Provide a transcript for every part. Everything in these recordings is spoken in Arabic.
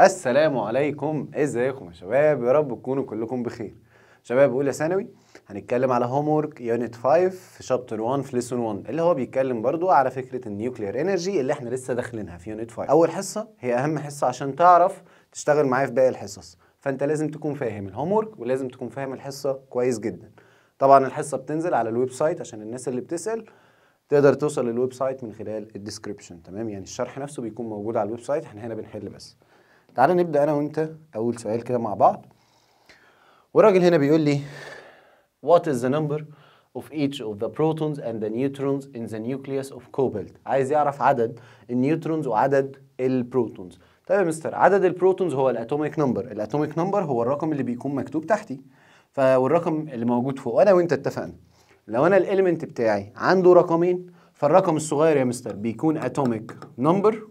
السلام عليكم ازيكم يا شباب يا رب تكونوا كلكم بخير شباب اولى ثانوي هنتكلم على هوم وورك يونت 5 في شابتر 1 في ليسون 1 اللي هو بيتكلم برضو على فكره النيوكلير انرجي اللي احنا لسه داخلينها في يونت 5 اول حصه هي اهم حصه عشان تعرف تشتغل معايا في باقي الحصص فانت لازم تكون فاهم الهوم وورك ولازم تكون فاهم الحصه كويس جدا طبعا الحصه بتنزل على الويب سايت عشان الناس اللي بتسال تقدر توصل للويب سايت من خلال الديسكربشن تمام يعني الشرح نفسه بيكون موجود على الويب سايت احنا هنا بنحل بس تعالى نبدا انا وانت اول سؤال كده مع بعض والراجل هنا بيقول لي what is the number of each of the protons and the neutrons in the nucleus of cobalt عايز يعرف عدد النيوترونز وعدد البروتونز طيب يا مستر عدد البروتونز هو الاتوميك نمبر الاتوميك نمبر هو الرقم اللي بيكون مكتوب تحتي فالرقم اللي موجود فوق انا وانت اتفقنا لو انا الاليمنت بتاعي عنده رقمين فالرقم الصغير يا مستر بيكون اتوميك نمبر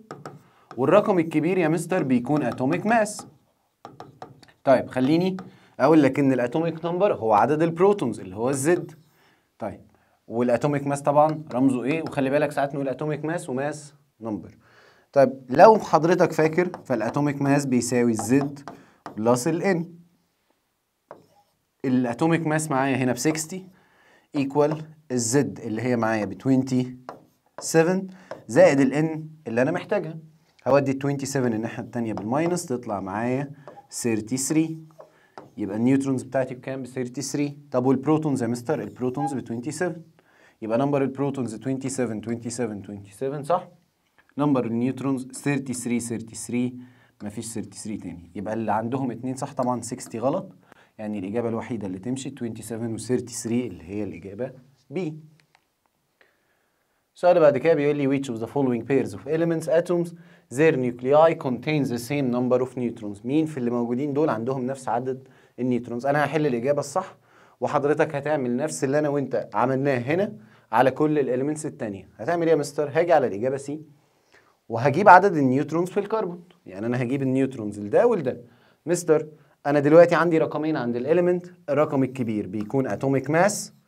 والرقم الكبير يا مستر بيكون اتوميك ماس طيب خليني اقول لك ان الاتوميك نمبر هو عدد البروتونز اللي هو الزد طيب والاتوميك ماس طبعا رمزه ايه وخلي بالك ساعات نقول اتوميك ماس وماس نمبر طيب لو حضرتك فاكر فالاتوميك ماس بيساوي الزد بلس الان الاتوميك ماس معايا هنا ب 60 ايكوال الزد اللي هي معايا ب 27 زائد الان اللي انا محتاجها هودي 27 الناحية التانية بالماينس تطلع معايا 33 يبقى النيوترونز بتاعتي بكام؟ ب 33 طب والبروتونز يا مستر؟ البروتونز ب 27 يبقى نمبر البروتونز 27 27 27 صح؟ نمبر النيوترونز 33 33 مفيش 33 تاني يبقى اللي عندهم اتنين صح طبعا 60 غلط يعني الإجابة الوحيدة اللي تمشي 27 و 33 اللي هي الإجابة بي السؤال بعد كده بيقول لي which of the following pairs of elements atoms their nuclei contains the same number of neutrons مين في اللي موجودين دول عندهم نفس عدد النيوترونز انا هحل الاجابه الصح وحضرتك هتعمل نفس اللي انا وانت عملناه هنا على كل الاليمنتس التانية هتعمل ايه يا مستر هاجي على الاجابه سي وهجيب عدد النيوترونز في الكربون يعني انا هجيب النيوترونز لده ولده مستر انا دلوقتي عندي رقمين عند الاليمنت الرقم الكبير بيكون اتوميك ماس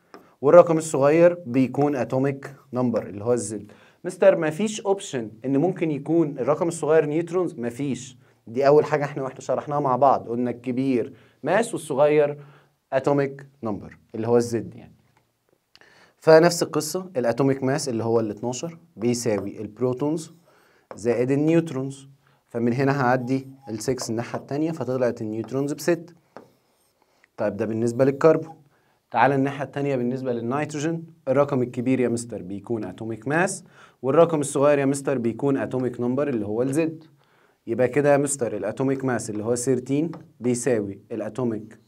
والرقم الصغير بيكون اتوميك نمبر اللي هو الزل مستر مفيش اوبشن ان ممكن يكون الرقم الصغير نيوترونز مفيش دي اول حاجه احنا واحنا شرحناها مع بعض قلنا الكبير ماس والصغير اتوميك نمبر اللي هو الزد يعني فنفس القصه الاتوميك ماس اللي هو ال 12 بيساوي البروتونز زائد النيوترونز فمن هنا هعدي ال 6 الناحيه الثانيه فطلعت النيوترونز ب 6 طيب ده بالنسبه للكربون تعال الناحية التانية بالنسبة للنيتروجين الرقم الكبير يا مستر بيكون اتوميك ماس والرقم الصغير يا مستر بيكون اتوميك نمبر اللي هو الزد يبقى كده يا مستر الاتوميك ماس اللي هو 13 بيساوي الاتوميك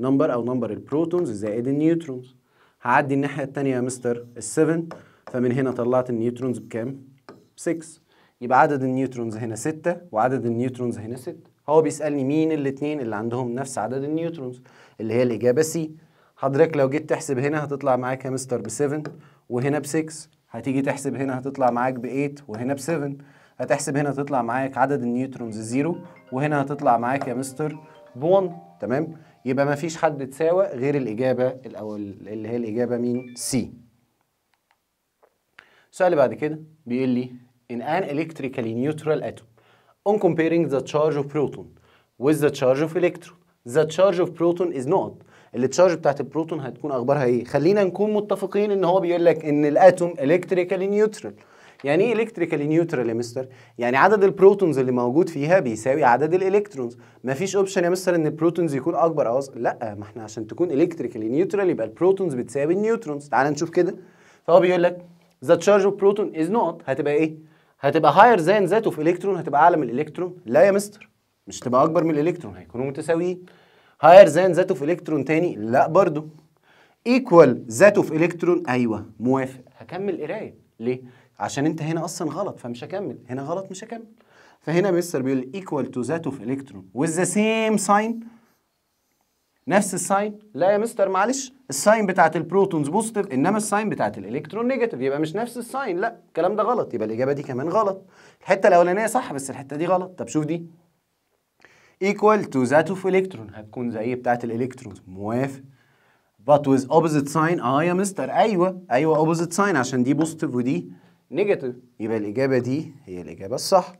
نمبر او نمبر البروتونز زائد النيوترونز هعدي الناحية التانية يا مستر ال7 فمن هنا طلعت النيوترونز بكام؟ 6 يبقى عدد النيوترونز هنا 6 وعدد النيوترونز هنا 6 هو بيسألني مين الاتنين اللي عندهم نفس عدد النيوترونز اللي هي الإجابة سي حضرتك لو جيت تحسب هنا هتطلع معاك يا مستر ب 7 وهنا ب 6 هتيجي تحسب هنا هتطلع معاك ب 8 وهنا ب 7 هتحسب هنا هتطلع معاك عدد النيوترونز زيرو وهنا هتطلع معاك يا مستر ب 1 تمام يبقى ما فيش حد تساوى غير الإجابة الأول اللي هي الإجابة مين سي السؤال اللي بعد كده بيقول لي in an electrically neutral atom on comparing the charge of proton with the charge of electron the charge of proton is not التشارج بتاعت البروتون هتكون اخبارها ايه خلينا نكون متفقين ان هو بيقول لك ان الاتوم الكتريكالي نيوترال يعني ايه الكتريكالي نيوترال يا مستر يعني عدد البروتونز اللي موجود فيها بيساوي عدد الالكترونز مفيش اوبشن يا مستر ان البروتونز يكون اكبر او اصغر لا ما احنا عشان تكون الكتريكالي نيوترال يبقى البروتونز بتساوي النيوترونز تعال نشوف كده فهو بيقول لك ذا تشارج اوف بروتون از نوت هتبقى ايه هتبقى هاير ذان ذات اوف الكترون هتبقى اعلى من الالكترون لا يا مستر مش تبقى اكبر من الالكترون هيكونوا متساويين هاير ذان ذاته في الكترون تاني لا برضه ايكوال ذاته في الكترون ايوه موافق هكمل قرايه ليه عشان انت هنا اصلا غلط فمش هكمل هنا غلط مش هكمل فهنا مستر بيقول ايكوال تو ذاته في الكترون وذ ذا سيم ساين نفس الساين لا يا مستر معلش الساين بتاعت البروتونز بوزيتيف انما الساين بتاعت الالكترون نيجاتيف يبقى مش نفس الساين لا الكلام ده غلط يبقى الاجابه دي كمان غلط الحته الاولانيه صح بس الحته دي غلط طب شوف دي equal to that of electron هتكون زي بتاعة الالكترون موافق but with opposite sign اه يا مستر ايوه ايوه opposite sign عشان دي positive ودي negative يبقى الاجابة دي هي الاجابة الصح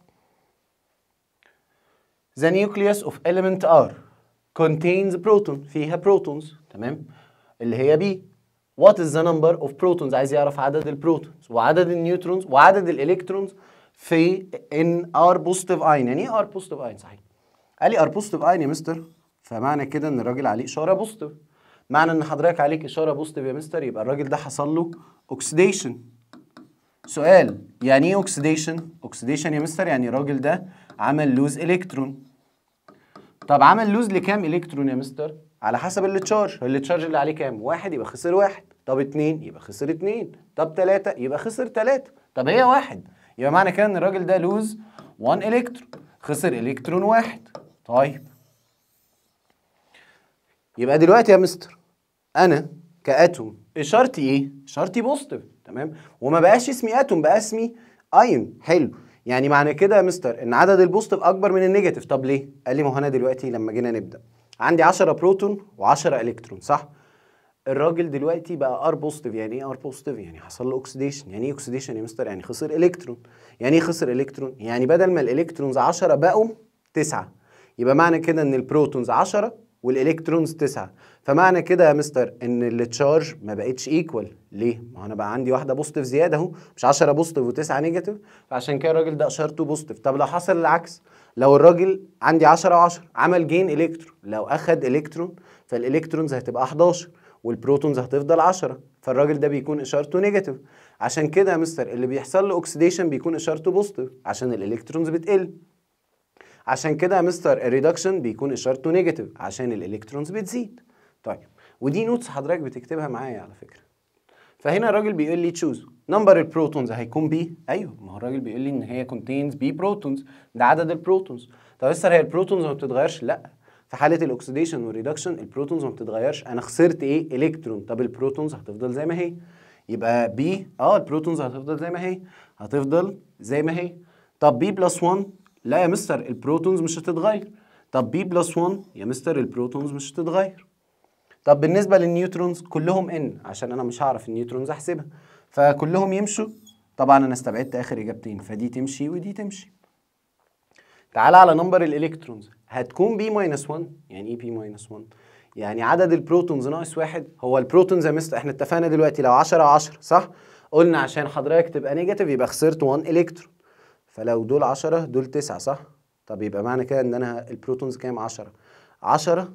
The nucleus of element R contains proton فيها protons تمام اللي هي B What is the number of protons عايز يعرف عدد البروتونز وعدد النيوترونز وعدد الالكترونز في ان ار بوزيتيف اين يعني ايه ار بوزيتيف اين صحيح قال لي ار بوستيف اين يا مستر فمعنى كده ان الراجل عليه اشاره بوستيف معنى ان حضرتك عليك اشاره بوستيف يا مستر يبقى الراجل ده حصل له اوكسيديشن سؤال يعني ايه اوكسيديشن اوكسيديشن يا مستر يعني الراجل ده عمل لوز الكترون طب عمل لوز لكام الكترون يا مستر على حسب التشارج التشارج اللي عليه كام واحد يبقى خسر واحد طب اتنين يبقى خسر اتنين طب تلاتة يبقى خسر تلاتة طب هي واحد يبقى معنى كده ان الراجل ده لوز 1 الكترون خسر الكترون واحد طيب يبقى دلوقتي يا مستر انا كاتوم اشارتي ايه اشارتي بوزيتيف تمام وما بقاش اسمي اتوم بقى اسمي ايون حلو يعني معنى كده يا مستر ان عدد البوزيتيف اكبر من النيجاتيف طب ليه قال لي ما هو انا دلوقتي لما جينا نبدا عندي 10 بروتون و10 الكترون صح الراجل دلوقتي بقى ار بوزيتيف يعني ايه ار بوزيتيف يعني حصل له اوكسيديشن يعني ايه اوكسيديشن يا مستر يعني خسر الكترون يعني ايه خسر الكترون يعني بدل ما الالكترونز 10 بقوا 9 يبقى معنى كده ان البروتونز 10 والالكترونز 9 فمعنى كده يا مستر ان التشارج ما بقتش ايكوال ليه ما انا بقى عندي واحده بوزيتيف زياده اهو مش 10 بوزيتيف و9 نيجاتيف فعشان كده الراجل ده اشارته بوزيتيف طب لو حصل العكس لو الراجل عندي 10 و10 عمل جين الكترون لو اخد الكترون فالالكترونز هتبقى 11 والبروتونز هتفضل 10 فالراجل ده بيكون اشارته نيجاتيف عشان كده يا مستر اللي بيحصل له اوكسيديشن بيكون اشارته بوزيتيف عشان الالكترونز بتقل عشان كده يا مستر الريدكشن بيكون اشارته نيجاتيف عشان الالكترونز بتزيد طيب ودي نوتس حضرتك بتكتبها معايا على فكره فهنا الراجل بيقول لي تشوز نمبر البروتونز هيكون بي ايوه ما هو الراجل بيقول لي ان هي كونتينز بي بروتونز ده عدد البروتونز طب مستر هي البروتونز ما بتتغيرش لا في حاله الاكسديشن والريدكشن البروتونز ما بتتغيرش انا خسرت ايه الكترون طب البروتونز هتفضل زي ما هي يبقى بي اه البروتونز هتفضل زي ما هي هتفضل زي ما هي طب بي بلس 1 لا يا مستر البروتونز مش هتتغير طب بي بلس 1 يا مستر البروتونز مش هتتغير طب بالنسبه للنيوترونز كلهم ان عشان انا مش هعرف النيوترونز احسبها فكلهم يمشوا طبعا انا استبعدت اخر اجابتين فدي تمشي ودي تمشي تعالى على نمبر الالكترونز هتكون بي ماينس 1 يعني ايه بي ماينس 1 يعني عدد البروتونز ناقص واحد هو البروتونز يا مستر احنا اتفقنا دلوقتي لو 10 10 صح قلنا عشان حضرتك تبقى نيجاتيف يبقى خسرت 1 الكترون فلو دول 10 دول 9 صح طب يبقى معنى كده ان انا البروتونز كام 10 10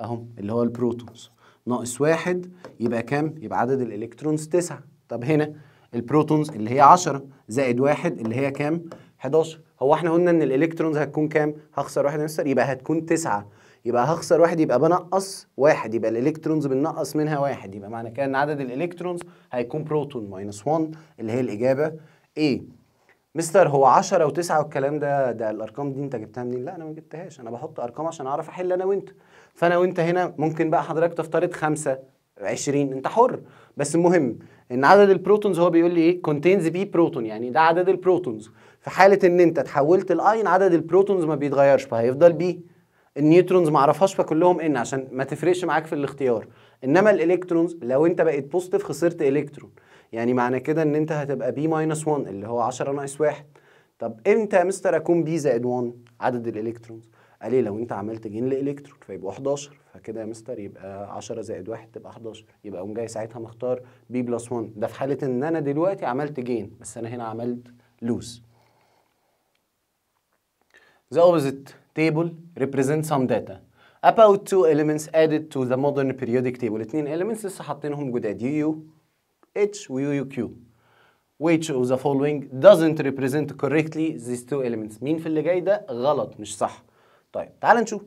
اهم اللي هو البروتونز ناقص واحد يبقى كام يبقى عدد الالكترونز 9 طب هنا البروتونز اللي هي 10 زائد واحد اللي هي كام 11 هو احنا قلنا ان الالكترونز هتكون كام هخسر واحد هنخسر يبقى هتكون 9 يبقى هخسر واحد يبقى بنقص واحد يبقى الالكترونز بنقص منها واحد يبقى معنى كده ان عدد الالكترونز هيكون بروتون ماينس 1 اللي هي الاجابه A مستر هو 10 و9 والكلام ده ده الارقام دي انت جبتها منين؟ لا انا ما جبتهاش انا بحط ارقام عشان اعرف احل انا وانت فانا وانت هنا ممكن بقى حضرتك تفترض 5 20 انت حر بس المهم ان عدد البروتونز هو بيقول لي ايه كونتينز بي بروتون يعني ده عدد البروتونز في حاله ان انت تحولت الاين عدد البروتونز ما بيتغيرش فهيفضل بي النيوترونز ما اعرفهاش فكلهم ان عشان ما تفرقش معاك في الاختيار انما الالكترونز لو انت بقيت بوزيتيف خسرت الكترون يعني معنى كده ان انت هتبقى بي ماينس 1 اللي هو 10 ناقص 1 طب امتى يا مستر اكون بي زائد 1 عدد الالكترونز قال لي لو انت عملت جين لالكترون فيبقوا 11 فكده يا مستر يبقى 10 زائد 1 تبقى 11 يبقى اقوم جاي ساعتها مختار بي بلس 1 ده في حاله ان انا دلوقتي عملت جين بس انا هنا عملت لوز The opposite table represents some data about two elements added to the modern periodic table اتنين elements لسه حاطينهم جداد يو H Q which of the following doesn't represent correctly these two elements مين في اللي جاي ده غلط مش صح طيب تعال نشوف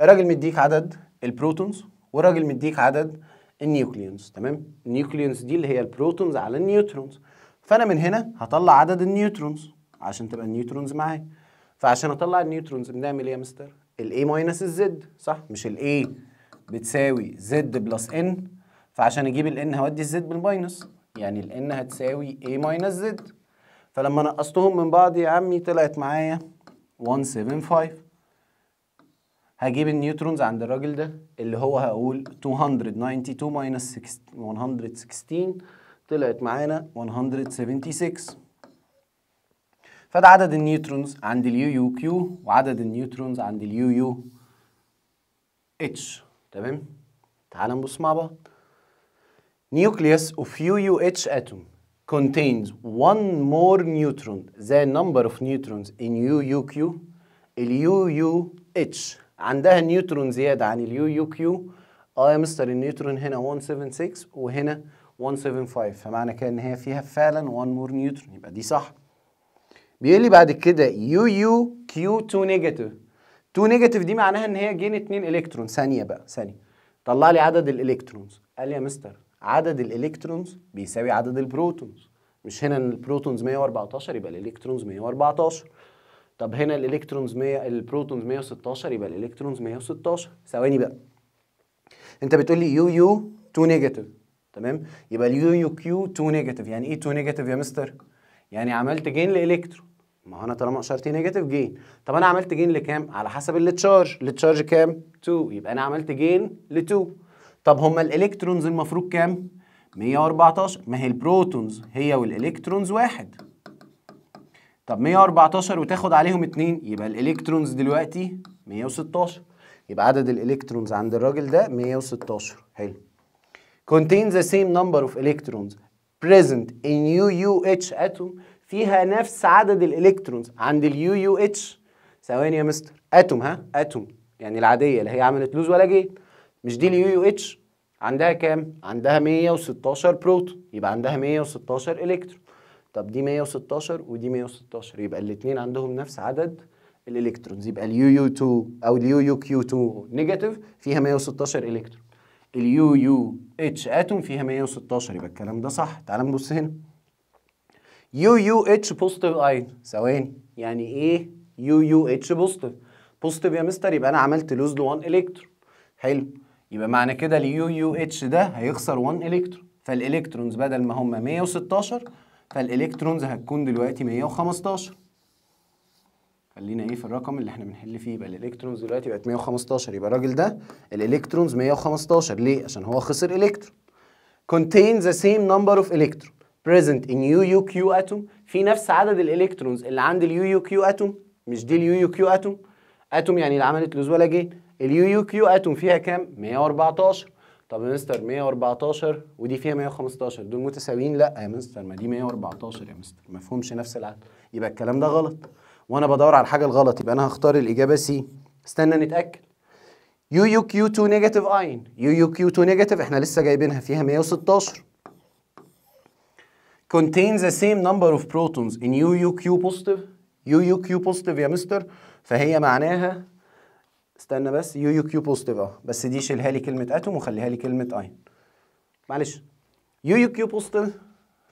الراجل مديك عدد البروتونز والراجل مديك عدد النيوكليونز تمام النيوكليونز دي اللي هي البروتونز على النيوترونز فانا من هنا هطلع عدد النيوترونز عشان تبقى النيوترونز معايا فعشان اطلع النيوترونز بنعمل ايه يا مستر الاي ماينس الزد صح مش الاي بتساوي زد بلس ان فعشان اجيب n هودي الزد بالماينس يعني n هتساوي a ماينس زد فلما نقصتهم من بعض يا عمي طلعت معايا 175 هجيب النيوترونز عند الراجل ده اللي هو هقول 292 ماينس 116 طلعت معانا 176 فده عدد النيوترونز عند اليو يو كيو وعدد النيوترونز عند اليو يو اتش تمام تعال نبص مع بعض Nucleus of UUH atom contains one more neutron than number of neutrons in UUQ ال UUH عندها نيوترون زيادة عن ال UUQ اه يا مستر النيوترون هنا 176 وهنا 175 فمعنى كده ان هي فيها فعلا one more neutron يبقى دي صح بيقول لي بعد كده uuq 2 نيجاتيف 2 نيجاتيف دي معناها ان هي جين 2 الكترون ثانيه بقى ثانيه طلع لي عدد الالكترونز قال لي يا مستر عدد الالكترونز بيساوي عدد البروتونز مش هنا البروتونز 114 يبقى الالكترونز 114 طب هنا الالكترونز 100 البروتونز 116 يبقى الالكترونز 116 ثواني بقى انت بتقول لي يو يو 2 نيجاتيف تمام يبقى اليو يو كيو 2 نيجاتيف يعني ايه 2 نيجاتيف يا مستر يعني عملت جين لالكترون ما هو انا طالما اشارتي نيجاتيف جين طب انا عملت جين لكام على حسب التشارج التشارج كام 2 يبقى انا عملت جين ل 2 طب هما الالكترونز المفروض كام 114 ما هي البروتونز هي والالكترونز واحد طب 114 وتاخد عليهم 2 يبقى الالكترونز دلوقتي 116 يبقى عدد الالكترونز عند الراجل ده 116 حلو contain the same number of electrons present in UUH atom فيها نفس عدد الالكترونز عند ال UUH ثواني يا مستر اتوم ها اتوم يعني العاديه اللي هي عملت لوز ولا جيت مش دي ال UUH عندها كام؟ عندها 116 بروتون يبقى عندها 116 الكترون طب دي 116 ودي 116 يبقى الاثنين عندهم نفس عدد الالكترونز يبقى اليو يو 2 او اليو يو كيو 2 نيجاتيف فيها 116 الكترون اليو يو اتش اتوم فيها 116 يبقى الكلام ده صح تعال نبص هنا يو يو اتش بوزيتيف ايون ثواني يعني ايه يو يو اتش بوزيتيف بوزيتيف يا مستر يبقى انا عملت لوز 1 الكترون حلو يبقى معنى كده اليو يو اتش ده هيخسر 1 الكترون فالالكترونز بدل ما هم 116 فالالكترونز هتكون دلوقتي 115 خلينا ايه في الرقم اللي احنا بنحل فيه يبقى الالكترونز دلوقتي بقت 115 يبقى الراجل ده الالكترونز 115 ليه عشان هو خسر الكترون contain the same number of electron present in UUQ atom في نفس عدد الالكترونز اللي عند اليو يو كيو اتوم مش دي اليو يو كيو اتوم اتوم يعني اللي عملت لوز ولا جين اليو يو كيو اتوم فيها كام 114 طب يا مستر 114 ودي فيها 115 دول متساويين لا يا مستر ما دي 114 يا مستر ما فيهمش نفس العدد يبقى الكلام ده غلط وانا بدور على الحاجه الغلط يبقى انا هختار الاجابه سي استنى نتاكد يو يو كيو 2 نيجاتيف اين يو يو كيو 2 نيجاتيف احنا لسه جايبينها فيها 116 contains the same number of protons in UUQ positive UUQ positive يا مستر فهي معناها استنى بس يو يو كيو بوزيتيف اه بس دي شيلها لي كلمه اتوم وخليها لي كلمه اين معلش يو يو كيو بوزيتيف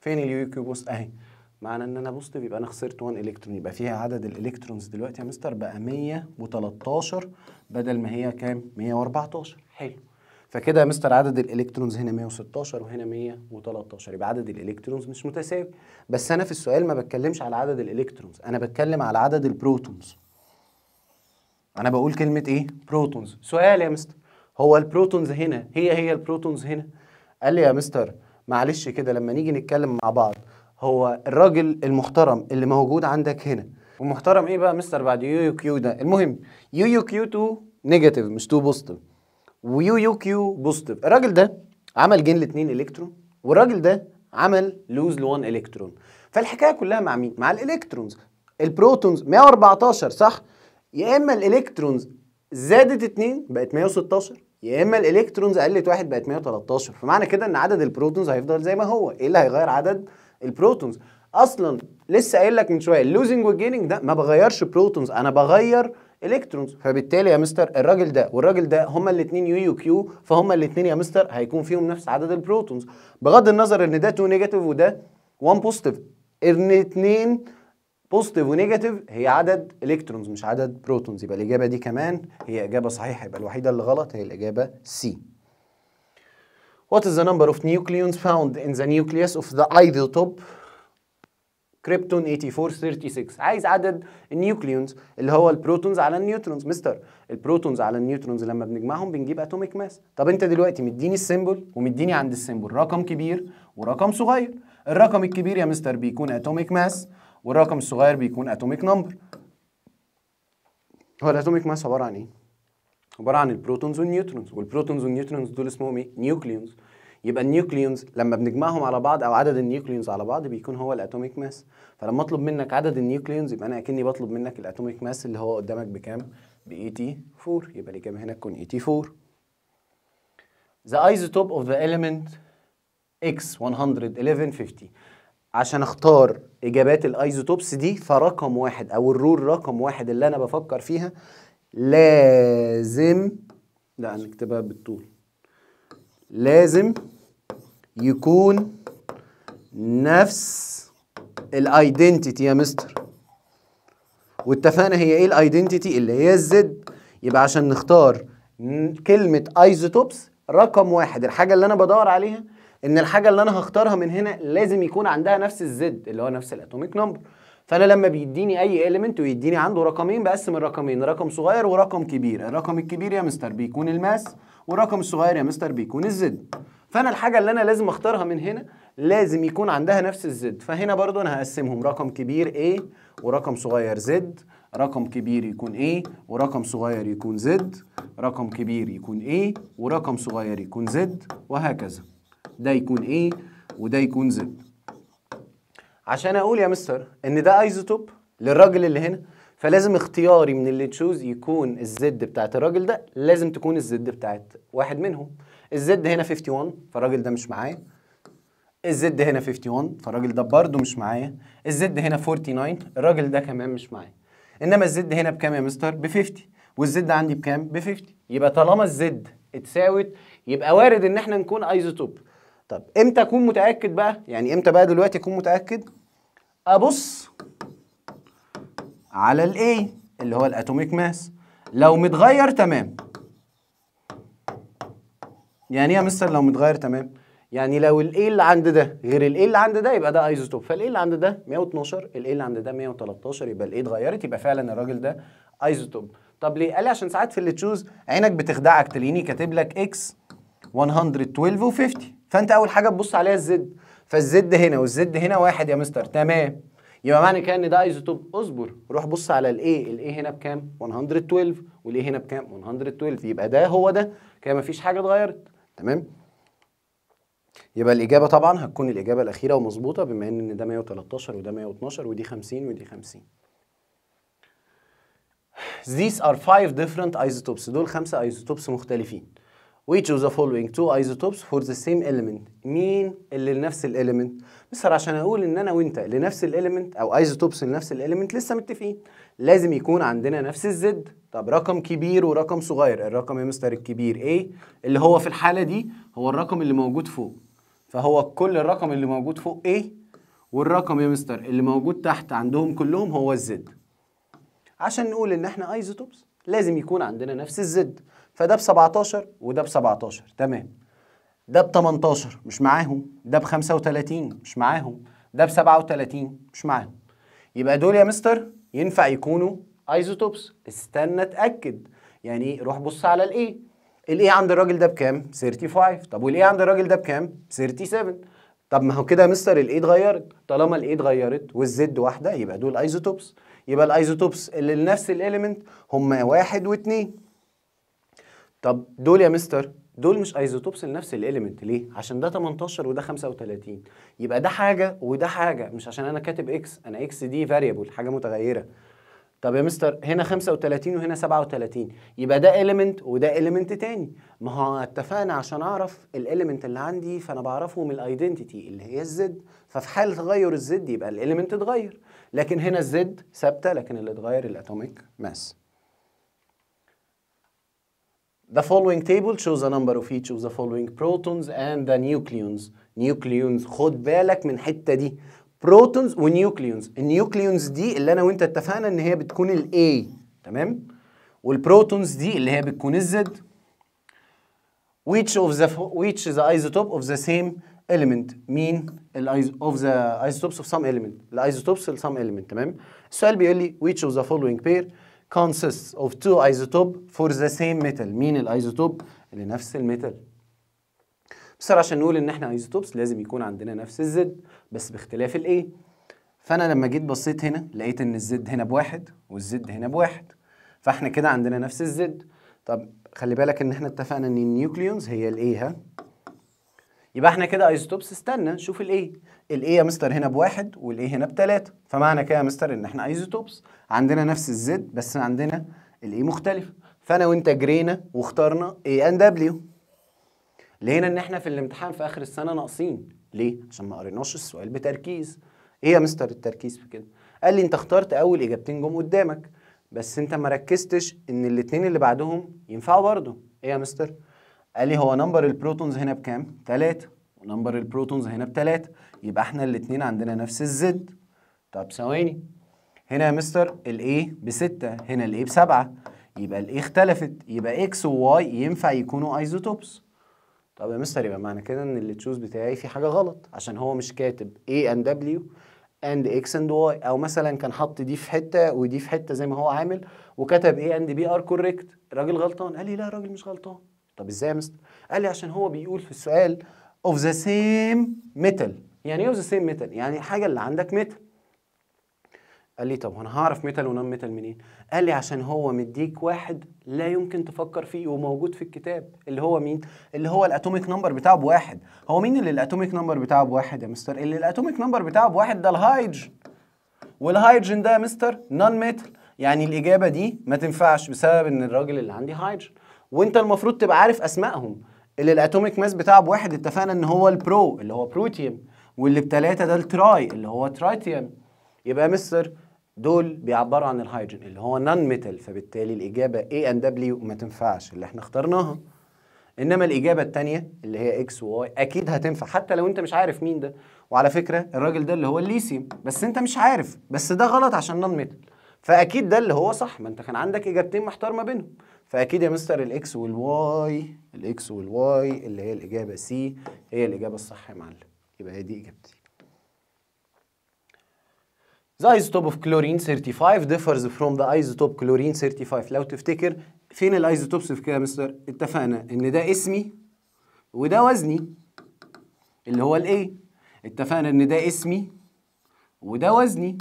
فين اليو يو كيو بوزيتيف اهي معنى ان انا بوزيتيف يبقى انا خسرت 1 الكترون يبقى فيها عدد الالكترونز دلوقتي يا مستر بقى 113 بدل ما هي كام 114 حلو فكده يا مستر عدد الالكترونز هنا 116 وهنا 113 يبقى عدد الالكترونز مش متساوي بس انا في السؤال ما بتكلمش على عدد الالكترونز انا بتكلم على عدد البروتونز انا بقول كلمه ايه بروتونز سؤال يا مستر هو البروتونز هنا هي هي البروتونز هنا قال لي يا مستر معلش كده لما نيجي نتكلم مع بعض هو الراجل المحترم اللي موجود عندك هنا ومحترم ايه بقى مستر بعد يو يو كيو ده المهم يو يو كيو 2 نيجاتيف مش 2 بوزيتيف ويو يو كيو بوزيتيف الراجل ده عمل جين ل2 الكترون والراجل ده عمل لوز ل1 الكترون فالحكايه كلها مع مين مع الالكترونز البروتونز 114 صح يا اما الالكترونز زادت 2 بقت 116 يا اما الالكترونز قلت 1 بقت 113 فمعنى كده ان عدد البروتونز هيفضل زي ما هو ايه اللي هيغير عدد البروتونز اصلا لسه قايل لك من شويه اللوزنج والجيننج ده ما بغيرش بروتونز انا بغير الكترونز فبالتالي يا مستر الراجل ده والراجل ده هما الاثنين يو يو كيو فهما الاثنين يا مستر هيكون فيهم نفس عدد البروتونز بغض النظر ان ده 2 نيجاتيف وده 1 بوزيتيف ان اثنين بوزيتيف ونيجاتيف هي عدد الكترونز مش عدد بروتونز يبقى الاجابه دي كمان هي اجابه صحيحه يبقى الوحيده اللي غلط هي الاجابه سي What is the number of nucleons found in the nucleus of the isotope krypton 8436 عايز عدد النيوكليونز اللي هو البروتونز على النيوترونز مستر البروتونز على النيوترونز لما بنجمعهم بنجيب اتوميك ماس طب انت دلوقتي مديني السيمبل ومديني عند السيمبل رقم كبير ورقم صغير الرقم الكبير يا مستر بيكون اتوميك ماس والرقم الصغير بيكون اتوميك نمبر هو الاتوميك ماس عباره عن ايه عباره عن البروتونز والنيوترونز والبروتونز والنيوترونز دول اسمهم ايه نيوكليونز يبقى النيوكليونز لما بنجمعهم على بعض او عدد النيوكليونز على بعض بيكون هو الاتوميك ماس فلما اطلب منك عدد النيوكليونز يبقى انا اكني بطلب منك الاتوميك ماس اللي هو قدامك بكام ب 84 يبقى الاجابه هنا تكون 84 The isotope of the element X 11150 عشان اختار اجابات الايزوتوبس دي فرقم واحد او الرول رقم واحد اللي انا بفكر فيها لازم لا نكتبها بالطول لازم يكون نفس الايدنتيتي يا مستر واتفقنا هي ايه الايدنتيتي اللي هي الزد يبقى عشان نختار كلمه ايزوتوبس رقم واحد الحاجه اللي انا بدور عليها ان الحاجه اللي انا هختارها من هنا لازم يكون عندها نفس الزد اللي هو نفس الاتوميك نمبر فانا لما بيديني اي اليمنت ويديني عنده رقمين بقسم الرقمين رقم صغير ورقم كبير الرقم الكبير يا مستر بيكون الماس والرقم الصغير يا مستر بيكون الزد فانا الحاجه اللي انا لازم اختارها من هنا لازم يكون عندها نفس الزد فهنا برضو انا هقسمهم رقم كبير A ورقم صغير زد رقم كبير يكون A ورقم صغير يكون زد رقم كبير يكون A ورقم صغير يكون زد وهكذا ده يكون A وده يكون Z عشان اقول يا مستر ان ده ايزوتوب للراجل اللي هنا فلازم اختياري من اللي تشوز يكون الزد بتاعت الراجل ده لازم تكون الزد بتاعت واحد منهم الزد هنا 51 فالراجل ده مش معايا الزد هنا 51 فالراجل ده برضه مش معايا الزد هنا 49 الراجل ده كمان مش معايا انما الزد هنا بكام يا مستر ب 50 والزد عندي بكام ب 50 يبقى طالما الزد اتساوت يبقى وارد ان احنا نكون ايزوتوب طب امتى اكون متاكد بقى يعني امتى بقى دلوقتي اكون متاكد ابص على الاي اللي هو الاتوميك ماس لو متغير تمام يعني ايه يا مستر لو متغير تمام يعني لو الاي اللي عند ده غير الاي اللي عند ده يبقى ده ايزوتوب فالاي اللي عند ده 112 الاي اللي عند ده 113 يبقى الاي اتغيرت يبقى فعلا الراجل ده ايزوتوب طب ليه قال لي عشان ساعات في اللي تشوز عينك بتخدعك تلاقيني كاتب لك اكس 112 و50 فانت اول حاجه تبص عليها الزد فالزد هنا والزد هنا واحد يا مستر تمام يبقى معنى كده ان ده ايزوتوب اصبر روح بص على الاي الاي هنا بكام 112 والاي هنا بكام 112 يبقى ده هو ده كده مفيش حاجه اتغيرت تمام يبقى الاجابه طبعا هتكون الاجابه الاخيره ومظبوطه بما ان ده 113 وده 112 ودي 50 ودي 50 These are five different isotopes دول خمسة ايزوتوبس مختلفين which of the following two isotopes for the same element مين اللي لنفس الاليمنت مستر عشان اقول ان انا وانت لنفس الاليمنت او ايزوتوبس لنفس الاليمنت لسه متفقين لازم يكون عندنا نفس الزد طب رقم كبير ورقم صغير الرقم يا مستر الكبير ايه اللي هو في الحاله دي هو الرقم اللي موجود فوق فهو كل الرقم اللي موجود فوق ايه والرقم يا مستر اللي موجود تحت عندهم كلهم هو الزد عشان نقول ان احنا ايزوتوبس لازم يكون عندنا نفس الزد فده ب 17 وده ب 17 تمام ده ب 18 مش معاهم ده ب 35 مش معاهم ده ب 37 مش معاهم يبقى دول يا مستر ينفع يكونوا ايزوتوبس استنى اتاكد يعني ايه روح بص على الايه الايه عند الراجل ده بكام 35 طب والايه عند الراجل ده بكام 37 طب ما هو كده يا مستر الايه اتغيرت طالما الايه اتغيرت والزد واحده يبقى دول ايزوتوبس يبقى الايزوتوبس اللي لنفس الاليمنت هما واحد واثنين طب دول يا مستر دول مش ايزوتوبس لنفس الاليمنت ليه عشان ده 18 وده 35 يبقى ده حاجه وده حاجه مش عشان انا كاتب اكس انا اكس دي فاريبل حاجه متغيره طب يا مستر هنا 35 وهنا 37 يبقى ده اليمنت وده اليمنت تاني ما هو اتفقنا عشان اعرف الاليمنت اللي عندي فانا بعرفه من الايدنتيتي اللي هي الزد ففي حال تغير الزد يبقى الاليمنت اتغير لكن هنا الزد ثابته لكن اللي اتغير الاتوميك ماس The following table shows the number of each of the following protons and the nucleons. Nucleons خد بالك من الحته دي. nucleons. ونيوكليونز، النيوكليونز دي اللي انا وانت اتفقنا ان هي بتكون A تمام؟ والبروتونز دي اللي هي بتكون الزد. Which of the which the isotope of the same element مين of the isotopes of some element the isotopes of some element تمام السؤال بيقول لي which of the following pair consists of two isotopes for the same metal مين الايزوتوب اللي نفس الميتال بصراحة عشان نقول ان احنا isotopes لازم يكون عندنا نفس الزد بس باختلاف الايه فانا لما جيت بصيت هنا لقيت ان الزد هنا بواحد والزد هنا بواحد فاحنا كده عندنا نفس الزد طب خلي بالك ان احنا اتفقنا ان النيوكليونز هي الايه ها يبقى احنا كده ايزوتوبس استنى نشوف الايه الايه يا مستر هنا بواحد والايه هنا بثلاثه فمعنى كده يا مستر ان احنا ايزوتوبس عندنا نفس الزد بس عندنا الايه مختلف فانا وانت جرينا واخترنا اي ان دبليو لقينا ان احنا في الامتحان في اخر السنه ناقصين ليه عشان ما قريناش السؤال بتركيز ايه يا مستر التركيز في كده قال لي انت اخترت اول اجابتين جم قدامك بس انت ما ركزتش ان الاثنين اللي بعدهم ينفعوا برضه ايه يا مستر قال لي هو نمبر البروتونز هنا بكام؟ 3 ونمبر البروتونز هنا ب 3 يبقى احنا الاثنين عندنا نفس الزد طب ثواني هنا يا مستر الايه ب 6 هنا الايه ب 7 يبقى الايه اختلفت يبقى اكس وواي ينفع يكونوا ايزوتوبس طب يا مستر يبقى معنى كده ان اللي تشوز بتاعي في حاجه غلط عشان هو مش كاتب A and W and X and Y او مثلا كان حط دي في حته ودي في حته زي ما هو عامل وكتب A and B are correct الراجل غلطان قال لي لا الراجل مش غلطان طب ازاي يا مستر؟ قال لي عشان هو بيقول في السؤال of the same metal يعني ايه of the same metal؟ يعني الحاجة اللي عندك ميتال قال لي طب وانا هعرف ميتال ونون ميتال منين؟ قال لي عشان هو مديك واحد لا يمكن تفكر فيه وموجود في الكتاب اللي هو مين؟ اللي هو الاتوميك نمبر بتاعه بواحد، هو مين اللي الاتوميك نمبر بتاعه بواحد يا مستر؟ اللي الاتوميك نمبر بتاعه بواحد ده الهيدروجين والهيدروجين ده يا مستر نون ميتال يعني الاجابه دي ما تنفعش بسبب ان الراجل اللي عندي هيدروجين وانت المفروض تبقى عارف اسمائهم اللي الاتوميك ماس بتاعه بواحد اتفقنا ان هو البرو اللي هو بروتيوم واللي بتلاتة ده التراي اللي هو ترايتيوم يبقى مستر دول بيعبروا عن الهيدروجين اللي هو نان ميتال فبالتالي الاجابه اي ان دبليو ما تنفعش اللي احنا اخترناها انما الاجابه الثانيه اللي هي اكس وواي اكيد هتنفع حتى لو انت مش عارف مين ده وعلى فكره الراجل ده اللي هو الليثيوم بس انت مش عارف بس ده غلط عشان نان ميتال فاكيد ده اللي هو صح ما انت كان عندك اجابتين محتار ما بينهم فاكيد يا مستر الاكس والواي الاكس والواي اللي هي الاجابه سي هي الاجابه الصح يا معلم يبقى هي دي اجابتي The isotope of chlorine 35 differs from the isotope chlorine 35 لو تفتكر فين الايزوتوبس في كده يا مستر اتفقنا ان ده اسمي وده وزني اللي هو الايه اتفقنا ان ده اسمي وده وزني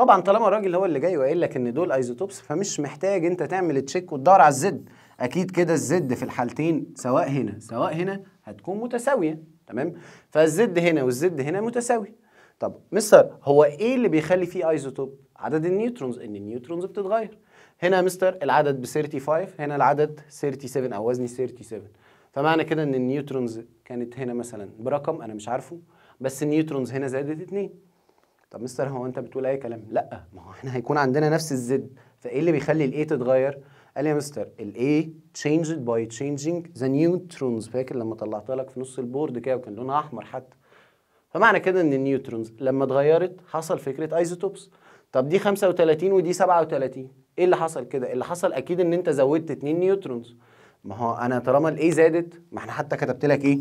طبعا طالما الراجل هو اللي جاي وقايل لك ان دول ايزوتوبس فمش محتاج انت تعمل تشيك وتدور على الزد اكيد كده الزد في الحالتين سواء هنا سواء هنا هتكون متساويه تمام فالزد هنا والزد هنا متساوي طب مستر هو ايه اللي بيخلي فيه ايزوتوب عدد النيوترونز ان النيوترونز بتتغير هنا يا مستر العدد ب 35 هنا العدد 37 او وزني 37 فمعنى كده ان النيوترونز كانت هنا مثلا برقم انا مش عارفه بس النيوترونز هنا زادت 2 طب مستر هو انت بتقول اي كلام لا ما هو احنا هيكون عندنا نفس الزد فايه اللي بيخلي الاي تتغير قال يا مستر الاي changed باي changing ذا نيوترونز فاكر لما طلعتها لك في نص البورد كده وكان لونها احمر حتى فمعنى كده ان النيوترونز لما اتغيرت حصل فكره ايزوتوبس طب دي 35 ودي 37 ايه اللي حصل كده اللي حصل اكيد ان انت زودت 2 نيوترونز ما هو انا طالما الاي زادت ما احنا حتى كتبت لك ايه